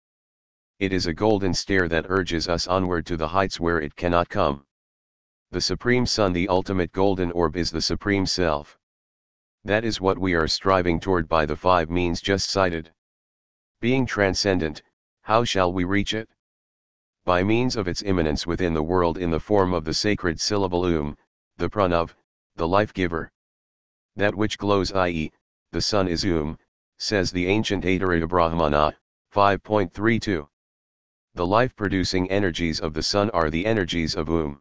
A: It is a golden stair that urges us onward to the heights where it cannot come. The Supreme Sun the ultimate golden orb is the Supreme Self. That is what we are striving toward by the five means just cited. Being transcendent, how shall we reach it? by means of its immanence within the world in the form of the sacred syllable um, the pranav, the life-giver. That which glows i.e., the sun is um, says the ancient Aitariya Brahmana, 5.32. The life-producing energies of the sun are the energies of um.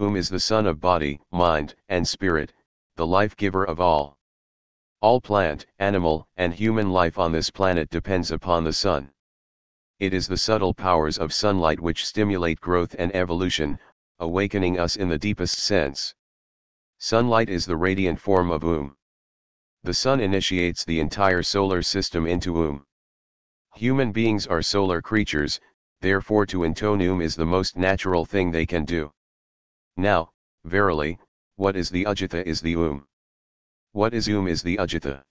A: Um is the sun of body, mind, and spirit, the life-giver of all. All plant, animal, and human life on this planet depends upon the sun. It is the subtle powers of sunlight which stimulate growth and evolution, awakening us in the deepest sense. Sunlight is the radiant form of Om. The sun initiates the entire solar system into Om. Human beings are solar creatures, therefore to intone Om is the most natural thing they can do. Now, verily, what is the Ujjata is the Om. What is Om is the Ujjata.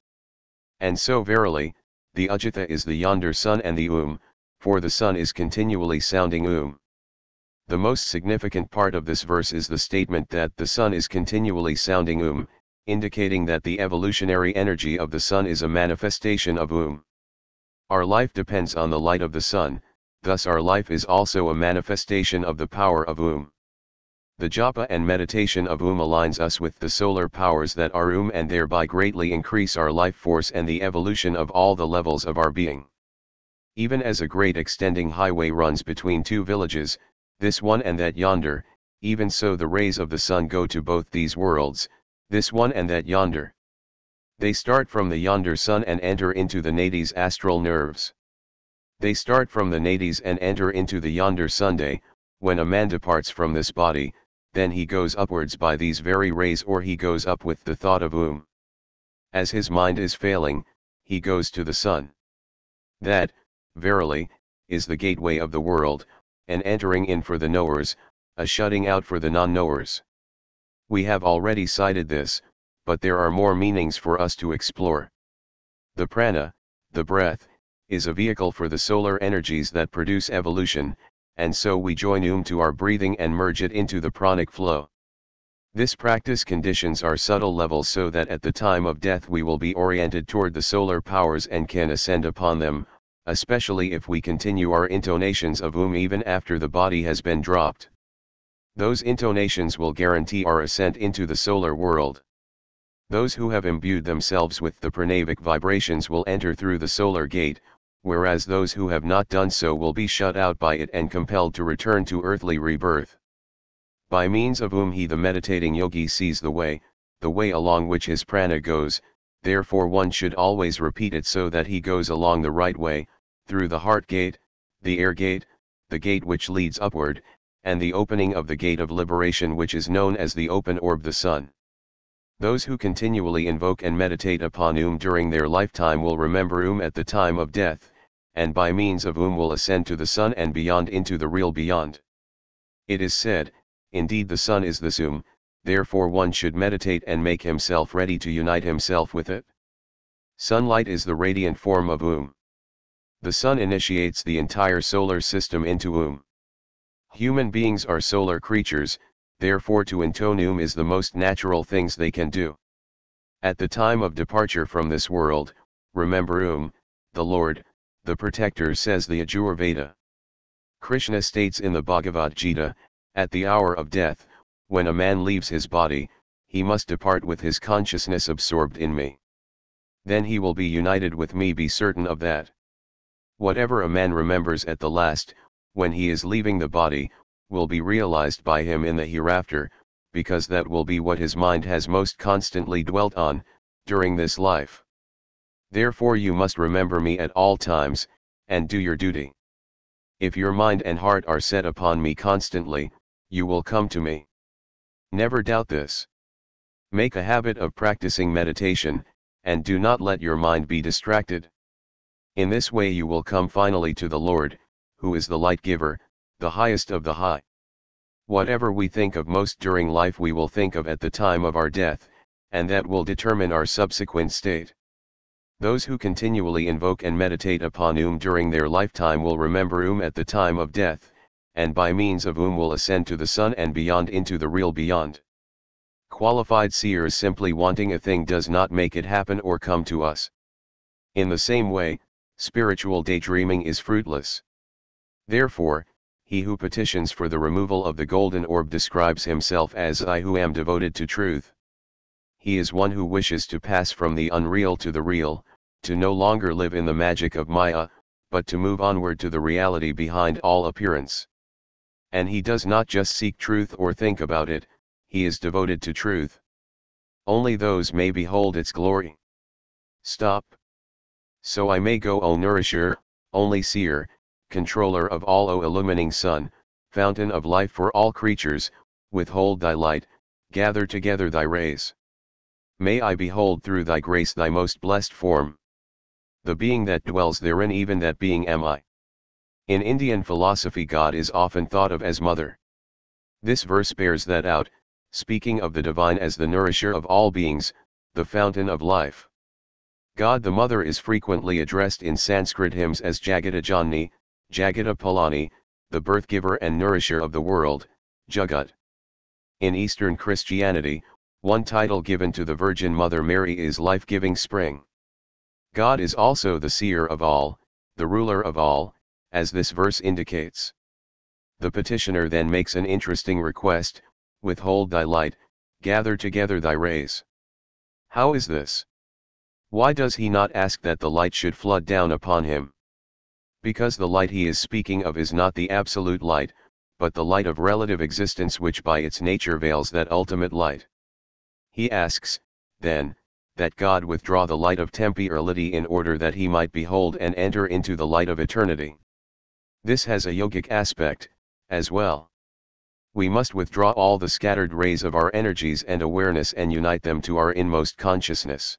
A: And so verily, the Ujjata is the yonder sun and the Om, for the sun is continually sounding um. The most significant part of this verse is the statement that the sun is continually sounding um, indicating that the evolutionary energy of the sun is a manifestation of um. Our life depends on the light of the sun, thus our life is also a manifestation of the power of um. The japa and meditation of um aligns us with the solar powers that are um and thereby greatly increase our life force and the evolution of all the levels of our being even as a great extending highway runs between two villages, this one and that yonder, even so the rays of the sun go to both these worlds, this one and that yonder. They start from the yonder sun and enter into the nadi's astral nerves. They start from the nadi's and enter into the yonder Sunday, when a man departs from this body, then he goes upwards by these very rays or he goes up with the thought of um. As his mind is failing, he goes to the sun. That, verily, is the gateway of the world, an entering in for the knowers, a shutting out for the non-knowers. We have already cited this, but there are more meanings for us to explore. The prana, the breath, is a vehicle for the solar energies that produce evolution, and so we join um to our breathing and merge it into the pranic flow. This practice conditions our subtle level so that at the time of death we will be oriented toward the solar powers and can ascend upon them, especially if we continue our intonations of um even after the body has been dropped. Those intonations will guarantee our ascent into the solar world. Those who have imbued themselves with the pranavic vibrations will enter through the solar gate, whereas those who have not done so will be shut out by it and compelled to return to earthly rebirth. By means of whom um he the meditating yogi sees the way, the way along which his prana goes, therefore one should always repeat it so that he goes along the right way, through the heart gate, the air gate, the gate which leads upward, and the opening of the gate of liberation which is known as the open orb the sun. Those who continually invoke and meditate upon Um during their lifetime will remember Um at the time of death, and by means of Um will ascend to the sun and beyond into the real beyond. It is said, indeed the sun is the Um, therefore one should meditate and make himself ready to unite himself with it. Sunlight is the radiant form of Um. The sun initiates the entire solar system into um. Human beings are solar creatures, therefore to intone um is the most natural things they can do. At the time of departure from this world, remember um, the Lord, the protector says the Ajurveda. Krishna states in the Bhagavad Gita, at the hour of death, when a man leaves his body, he must depart with his consciousness absorbed in me. Then he will be united with me be certain of that. Whatever a man remembers at the last, when he is leaving the body, will be realized by him in the hereafter, because that will be what his mind has most constantly dwelt on, during this life. Therefore you must remember me at all times, and do your duty. If your mind and heart are set upon me constantly, you will come to me. Never doubt this. Make a habit of practicing meditation, and do not let your mind be distracted. In this way you will come finally to the Lord, who is the light giver, the highest of the high. Whatever we think of most during life we will think of at the time of our death, and that will determine our subsequent state. Those who continually invoke and meditate upon Om um during their lifetime will remember Om um at the time of death, and by means of Om um will ascend to the sun and beyond into the real beyond. Qualified seers simply wanting a thing does not make it happen or come to us. In the same way, spiritual daydreaming is fruitless. Therefore, he who petitions for the removal of the golden orb describes himself as I who am devoted to truth. He is one who wishes to pass from the unreal to the real, to no longer live in the magic of Maya, but to move onward to the reality behind all appearance. And he does not just seek truth or think about it, he is devoted to truth. Only those may behold its glory. Stop. So I may go O nourisher, only seer, controller of all O illumining sun, fountain of life for all creatures, withhold thy light, gather together thy rays. May I behold through thy grace thy most blessed form. The being that dwells therein even that being am I. In Indian philosophy God is often thought of as mother. This verse bears that out, speaking of the divine as the nourisher of all beings, the fountain of life. God the Mother is frequently addressed in Sanskrit hymns as Jagadajanni, Jagadapalani, the birth giver and nourisher of the world, Jagat. In Eastern Christianity, one title given to the Virgin Mother Mary is life-giving spring. God is also the seer of all, the ruler of all, as this verse indicates. The petitioner then makes an interesting request, withhold thy light, gather together thy rays. How is this? Why does he not ask that the light should flood down upon him? Because the light he is speaking of is not the absolute light, but the light of relative existence which by its nature veils that ultimate light. He asks, then, that God withdraw the light of temporality in order that he might behold and enter into the light of eternity. This has a yogic aspect, as well. We must withdraw all the scattered rays of our energies and awareness and unite them to our inmost consciousness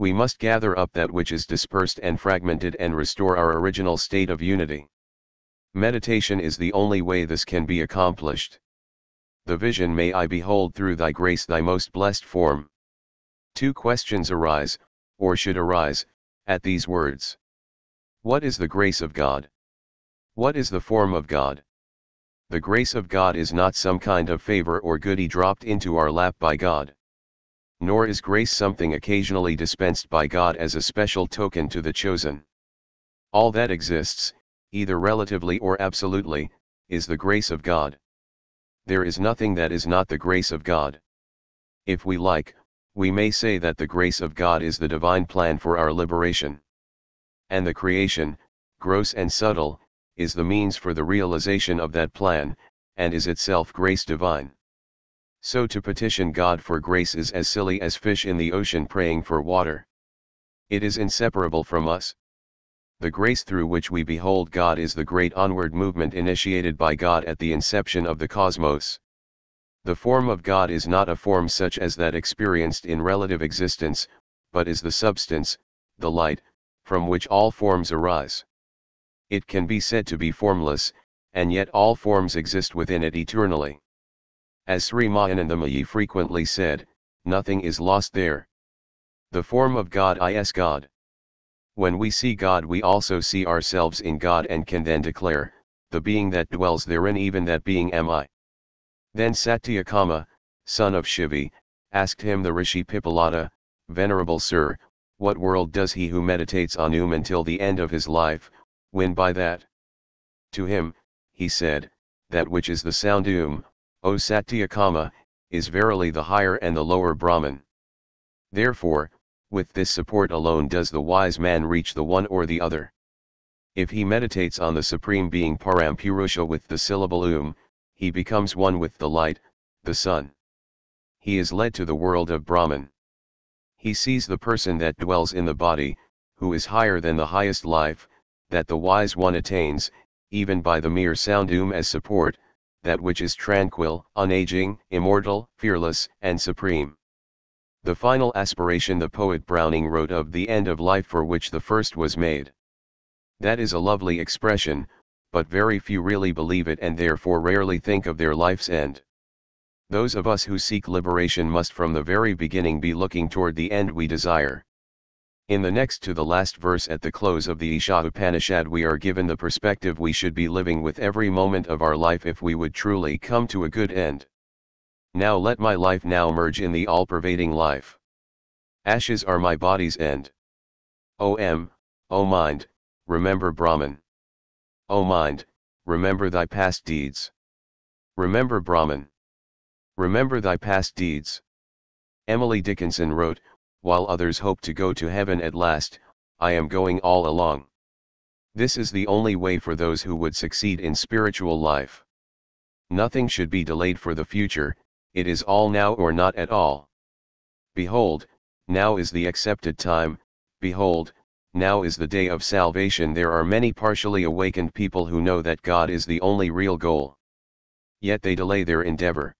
A: we must gather up that which is dispersed and fragmented and restore our original state of unity. Meditation is the only way this can be accomplished. The vision may I behold through thy grace thy most blessed form. Two questions arise, or should arise, at these words. What is the grace of God? What is the form of God? The grace of God is not some kind of favor or goody dropped into our lap by God nor is grace something occasionally dispensed by God as a special token to the chosen. All that exists, either relatively or absolutely, is the grace of God. There is nothing that is not the grace of God. If we like, we may say that the grace of God is the divine plan for our liberation. And the creation, gross and subtle, is the means for the realization of that plan, and is itself grace divine. So to petition God for grace is as silly as fish in the ocean praying for water. It is inseparable from us. The grace through which we behold God is the great onward movement initiated by God at the inception of the cosmos. The form of God is not a form such as that experienced in relative existence, but is the substance, the light, from which all forms arise. It can be said to be formless, and yet all forms exist within it eternally. As Sri Mayanandamayi frequently said, nothing is lost there. The form of God is God. When we see God we also see ourselves in God and can then declare, the being that dwells therein even that being am I. Then Satyakama, son of Shivi, asked him the Rishi Pipalata, Venerable Sir, what world does he who meditates on um until the end of his life, win by that? To him, he said, that which is the sound um, O Satyakama, is verily the higher and the lower Brahman. Therefore, with this support alone does the wise man reach the one or the other. If he meditates on the Supreme Being Parampurusha with the syllable Um, he becomes one with the light, the sun. He is led to the world of Brahman. He sees the person that dwells in the body, who is higher than the highest life, that the wise one attains, even by the mere sound Um as support, that which is tranquil, unaging, immortal, fearless, and supreme. The final aspiration the poet Browning wrote of the end of life for which the first was made. That is a lovely expression, but very few really believe it and therefore rarely think of their life's end. Those of us who seek liberation must from the very beginning be looking toward the end we desire. In the next to the last verse at the close of the Isha Upanishad we are given the perspective we should be living with every moment of our life if we would truly come to a good end. Now let my life now merge in the all-pervading life. Ashes are my body's end. O M, O mind, remember Brahman. O mind, remember thy past deeds. Remember Brahman. Remember thy past deeds. Emily Dickinson wrote, while others hope to go to heaven at last, I am going all along. This is the only way for those who would succeed in spiritual life. Nothing should be delayed for the future, it is all now or not at all. Behold, now is the accepted time, behold, now is the day of salvation. There are many partially awakened people who know that God is the only real goal. Yet they delay their endeavor.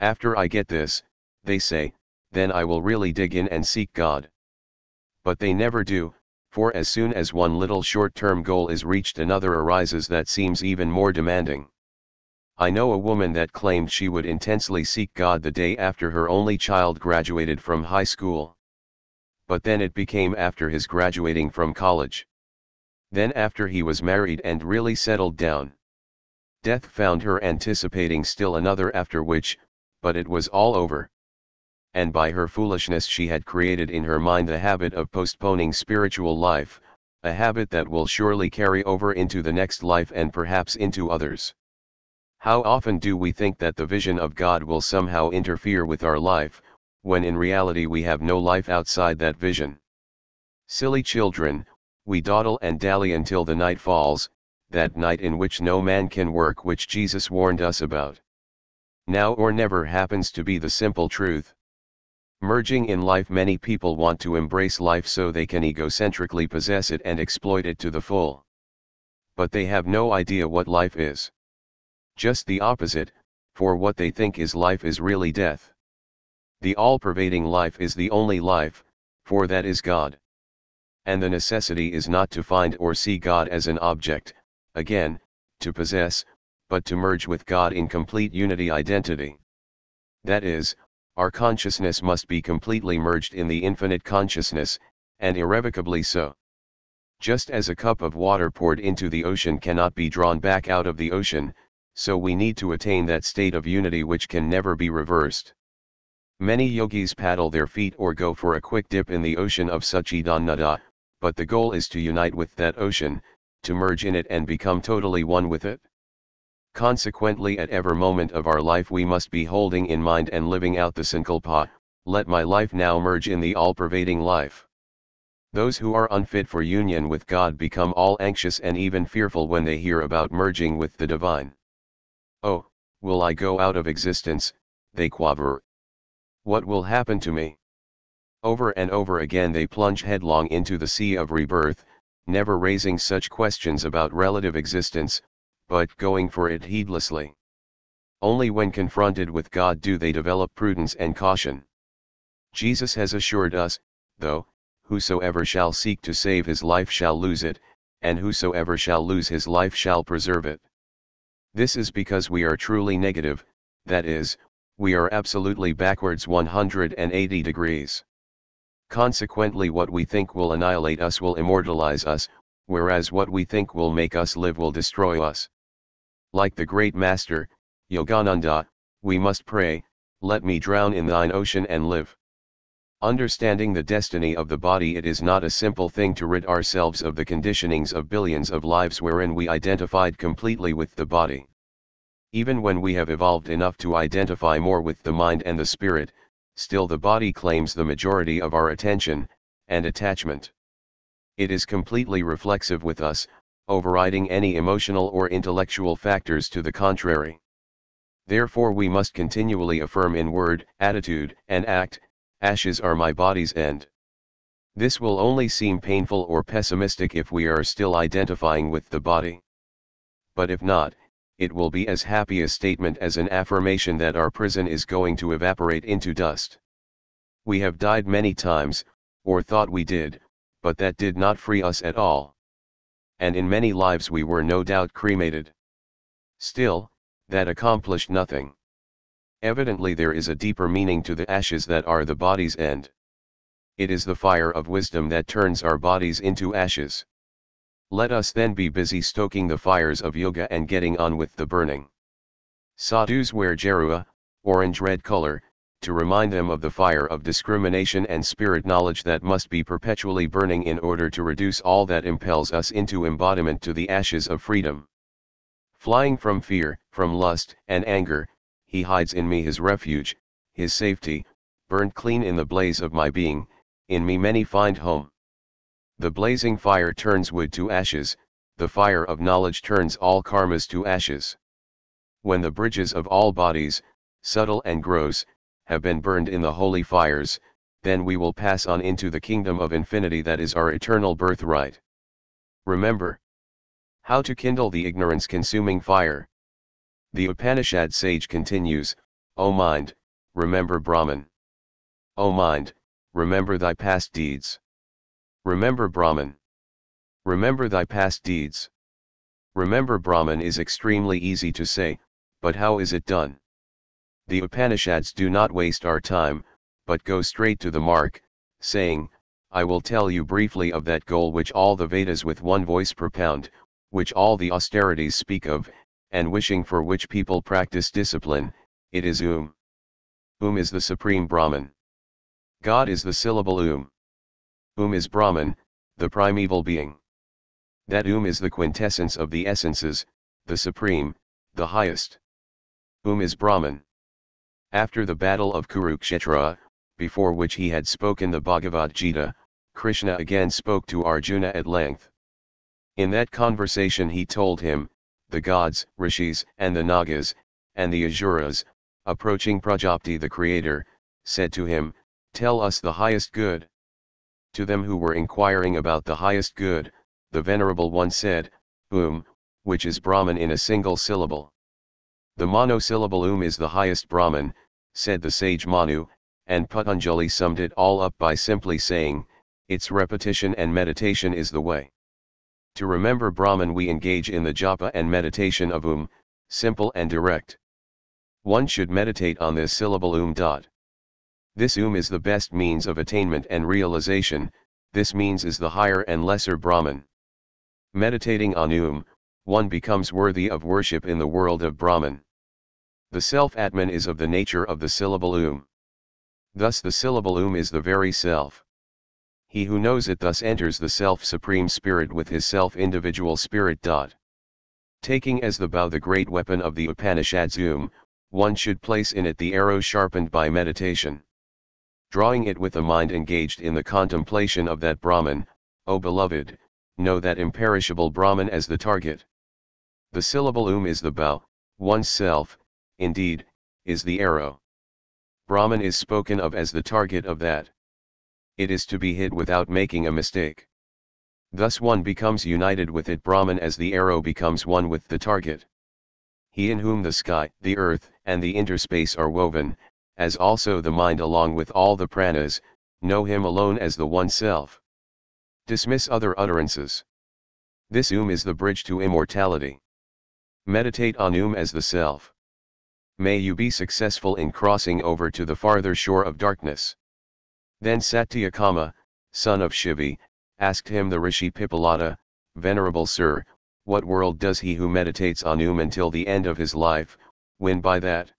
A: After I get this, they say, then I will really dig in and seek God. But they never do, for as soon as one little short-term goal is reached another arises that seems even more demanding. I know a woman that claimed she would intensely seek God the day after her only child graduated from high school. But then it became after his graduating from college. Then after he was married and really settled down. Death found her anticipating still another after which, but it was all over and by her foolishness she had created in her mind the habit of postponing spiritual life, a habit that will surely carry over into the next life and perhaps into others. How often do we think that the vision of God will somehow interfere with our life, when in reality we have no life outside that vision? Silly children, we dawdle and dally until the night falls, that night in which no man can work which Jesus warned us about. Now or never happens to be the simple truth. Merging in life many people want to embrace life so they can egocentrically possess it and exploit it to the full. But they have no idea what life is. Just the opposite, for what they think is life is really death. The all-pervading life is the only life, for that is God. And the necessity is not to find or see God as an object, again, to possess, but to merge with God in complete unity identity. That is, our consciousness must be completely merged in the infinite consciousness, and irrevocably so. Just as a cup of water poured into the ocean cannot be drawn back out of the ocean, so we need to attain that state of unity which can never be reversed. Many yogis paddle their feet or go for a quick dip in the ocean of Suchidananda, but the goal is to unite with that ocean, to merge in it and become totally one with it. Consequently at every moment of our life we must be holding in mind and living out the sankalpa, let my life now merge in the all-pervading life. Those who are unfit for union with God become all anxious and even fearful when they hear about merging with the divine. Oh, will I go out of existence, they quaver. What will happen to me? Over and over again they plunge headlong into the sea of rebirth, never raising such questions about relative existence, but going for it heedlessly. Only when confronted with God do they develop prudence and caution. Jesus has assured us, though, whosoever shall seek to save his life shall lose it, and whosoever shall lose his life shall preserve it. This is because we are truly negative, that is, we are absolutely backwards 180 degrees. Consequently what we think will annihilate us will immortalize us, whereas what we think will make us live will destroy us. Like the great master, Yogananda, we must pray, let me drown in thine ocean and live. Understanding the destiny of the body it is not a simple thing to rid ourselves of the conditionings of billions of lives wherein we identified completely with the body. Even when we have evolved enough to identify more with the mind and the spirit, still the body claims the majority of our attention, and attachment. It is completely reflexive with us, overriding any emotional or intellectual factors to the contrary. Therefore we must continually affirm in word, attitude, and act, ashes are my body's end. This will only seem painful or pessimistic if we are still identifying with the body. But if not, it will be as happy a statement as an affirmation that our prison is going to evaporate into dust. We have died many times, or thought we did, but that did not free us at all and in many lives we were no doubt cremated. Still, that accomplished nothing. Evidently there is a deeper meaning to the ashes that are the body's end. It is the fire of wisdom that turns our bodies into ashes. Let us then be busy stoking the fires of yoga and getting on with the burning. Sadhus wear jarua, orange-red color, to remind them of the fire of discrimination and spirit knowledge that must be perpetually burning in order to reduce all that impels us into embodiment to the ashes of freedom. Flying from fear, from lust, and anger, he hides in me his refuge, his safety, burned clean in the blaze of my being, in me many find home. The blazing fire turns wood to ashes, the fire of knowledge turns all karmas to ashes. When the bridges of all bodies, subtle and gross, have been burned in the holy fires, then we will pass on into the kingdom of infinity that is our eternal birthright. Remember how to kindle the ignorance consuming fire. The Upanishad sage continues, O mind, remember Brahman. O mind, remember thy past deeds. Remember Brahman. Remember thy past deeds. Remember Brahman is extremely easy to say, but how is it done? The Upanishads do not waste our time, but go straight to the mark, saying, I will tell you briefly of that goal which all the Vedas with one voice propound, which all the austerities speak of, and wishing for which people practice discipline, it is Um. Um is the supreme Brahman. God is the syllable Um. Um is Brahman, the primeval being. That Um is the quintessence of the essences, the supreme, the highest. Um is Brahman. After the battle of Kurukshetra, before which he had spoken the Bhagavad Gita, Krishna again spoke to Arjuna at length. In that conversation he told him, the gods, rishis and the nagas, and the asuras, approaching Prajapti the creator, said to him, Tell us the highest good. To them who were inquiring about the highest good, the Venerable One said, Boom, which is Brahman in a single syllable. The monosyllable um is the highest Brahman, said the sage Manu, and Patanjali summed it all up by simply saying, its repetition and meditation is the way. To remember Brahman we engage in the japa and meditation of um, simple and direct. One should meditate on this syllable um dot. This um is the best means of attainment and realization, this means is the higher and lesser Brahman. Meditating on um, one becomes worthy of worship in the world of Brahman. The self-atman is of the nature of the syllable um. Thus the syllable um is the very self. He who knows it thus enters the self-supreme spirit with his self-individual spirit. Dot. Taking as the bow the great weapon of the Upanishads um, one should place in it the arrow sharpened by meditation. Drawing it with a mind engaged in the contemplation of that Brahman, O beloved, know that imperishable Brahman as the target. The syllable um is the bow, one's self indeed, is the arrow. Brahman is spoken of as the target of that. It is to be hit without making a mistake. Thus one becomes united with it Brahman as the arrow becomes one with the target. He in whom the sky, the earth, and the interspace are woven, as also the mind along with all the pranas, know him alone as the one self. Dismiss other utterances. This um is the bridge to immortality. Meditate on um as the self may you be successful in crossing over to the farther shore of darkness. Then Satyakama, son of Shivi, asked him the Rishi Pipalata, Venerable Sir, what world does he who meditates on um until the end of his life, win by that?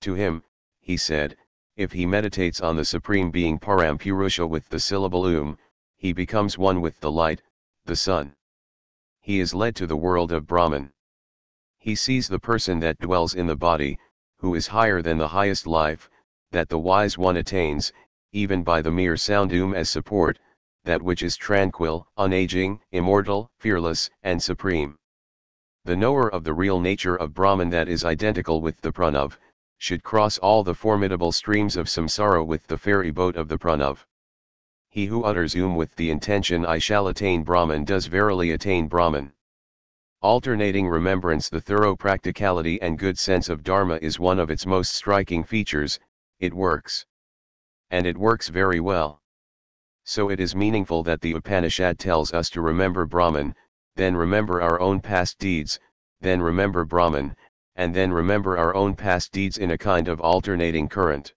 A: To him, he said, if he meditates on the Supreme Being Parampurusha with the syllable um, he becomes one with the light, the sun. He is led to the world of Brahman he sees the person that dwells in the body, who is higher than the highest life, that the wise one attains, even by the mere sound um as support, that which is tranquil, unaging, immortal, fearless, and supreme. The knower of the real nature of Brahman that is identical with the pranav, should cross all the formidable streams of samsara with the ferry boat of the pranav. He who utters um with the intention I shall attain Brahman does verily attain Brahman. Alternating remembrance the thorough practicality and good sense of Dharma is one of its most striking features, it works. And it works very well. So it is meaningful that the Upanishad tells us to remember Brahman, then remember our own past deeds, then remember Brahman, and then remember our own past deeds in a kind of alternating current.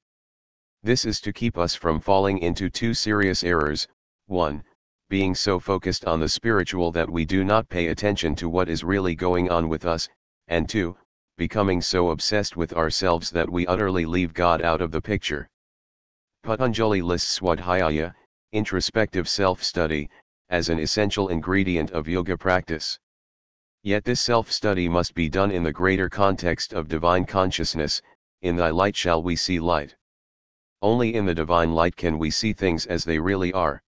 A: This is to keep us from falling into two serious errors, 1 being so focused on the spiritual that we do not pay attention to what is really going on with us, and 2. Becoming so obsessed with ourselves that we utterly leave God out of the picture. Patanjali lists Swadhyaya, introspective self-study, as an essential ingredient of yoga practice. Yet this self-study must be done in the greater context of divine consciousness, in thy light shall we see light. Only in the divine light can we see things as they really are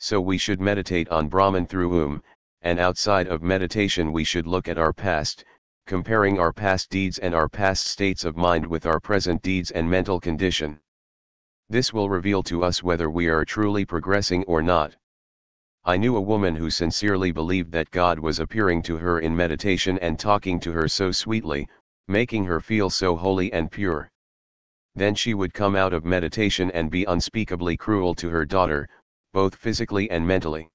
A: so we should meditate on Brahman through whom, and outside of meditation we should look at our past, comparing our past deeds and our past states of mind with our present deeds and mental condition. This will reveal to us whether we are truly progressing or not. I knew a woman who sincerely believed that God was appearing to her in meditation and talking to her so sweetly, making her feel so holy and pure. Then she would come out of meditation and be unspeakably cruel to her daughter, both physically and mentally.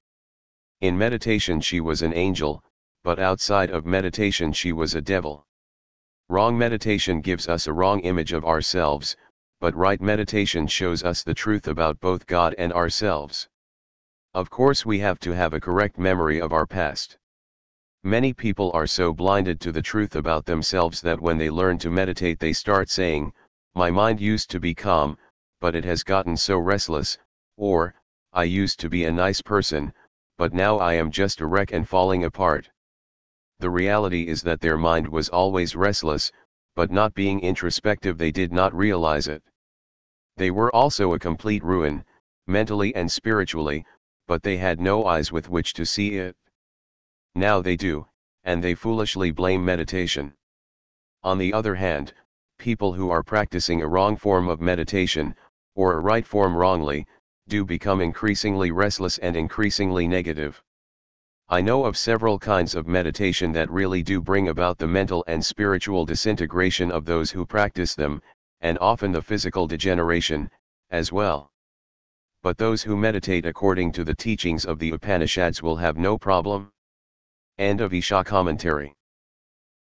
A: In meditation she was an angel, but outside of meditation she was a devil. Wrong meditation gives us a wrong image of ourselves, but right meditation shows us the truth about both God and ourselves. Of course we have to have a correct memory of our past. Many people are so blinded to the truth about themselves that when they learn to meditate they start saying, my mind used to be calm, but it has gotten so restless, or, I used to be a nice person, but now I am just a wreck and falling apart. The reality is that their mind was always restless, but not being introspective they did not realize it. They were also a complete ruin, mentally and spiritually, but they had no eyes with which to see it. Now they do, and they foolishly blame meditation. On the other hand, people who are practicing a wrong form of meditation, or a right form wrongly, do become increasingly restless and increasingly negative. I know of several kinds of meditation that really do bring about the mental and spiritual disintegration of those who practice them, and often the physical degeneration, as well. But those who meditate according to the teachings of the Upanishads will have no problem. End of Isha Commentary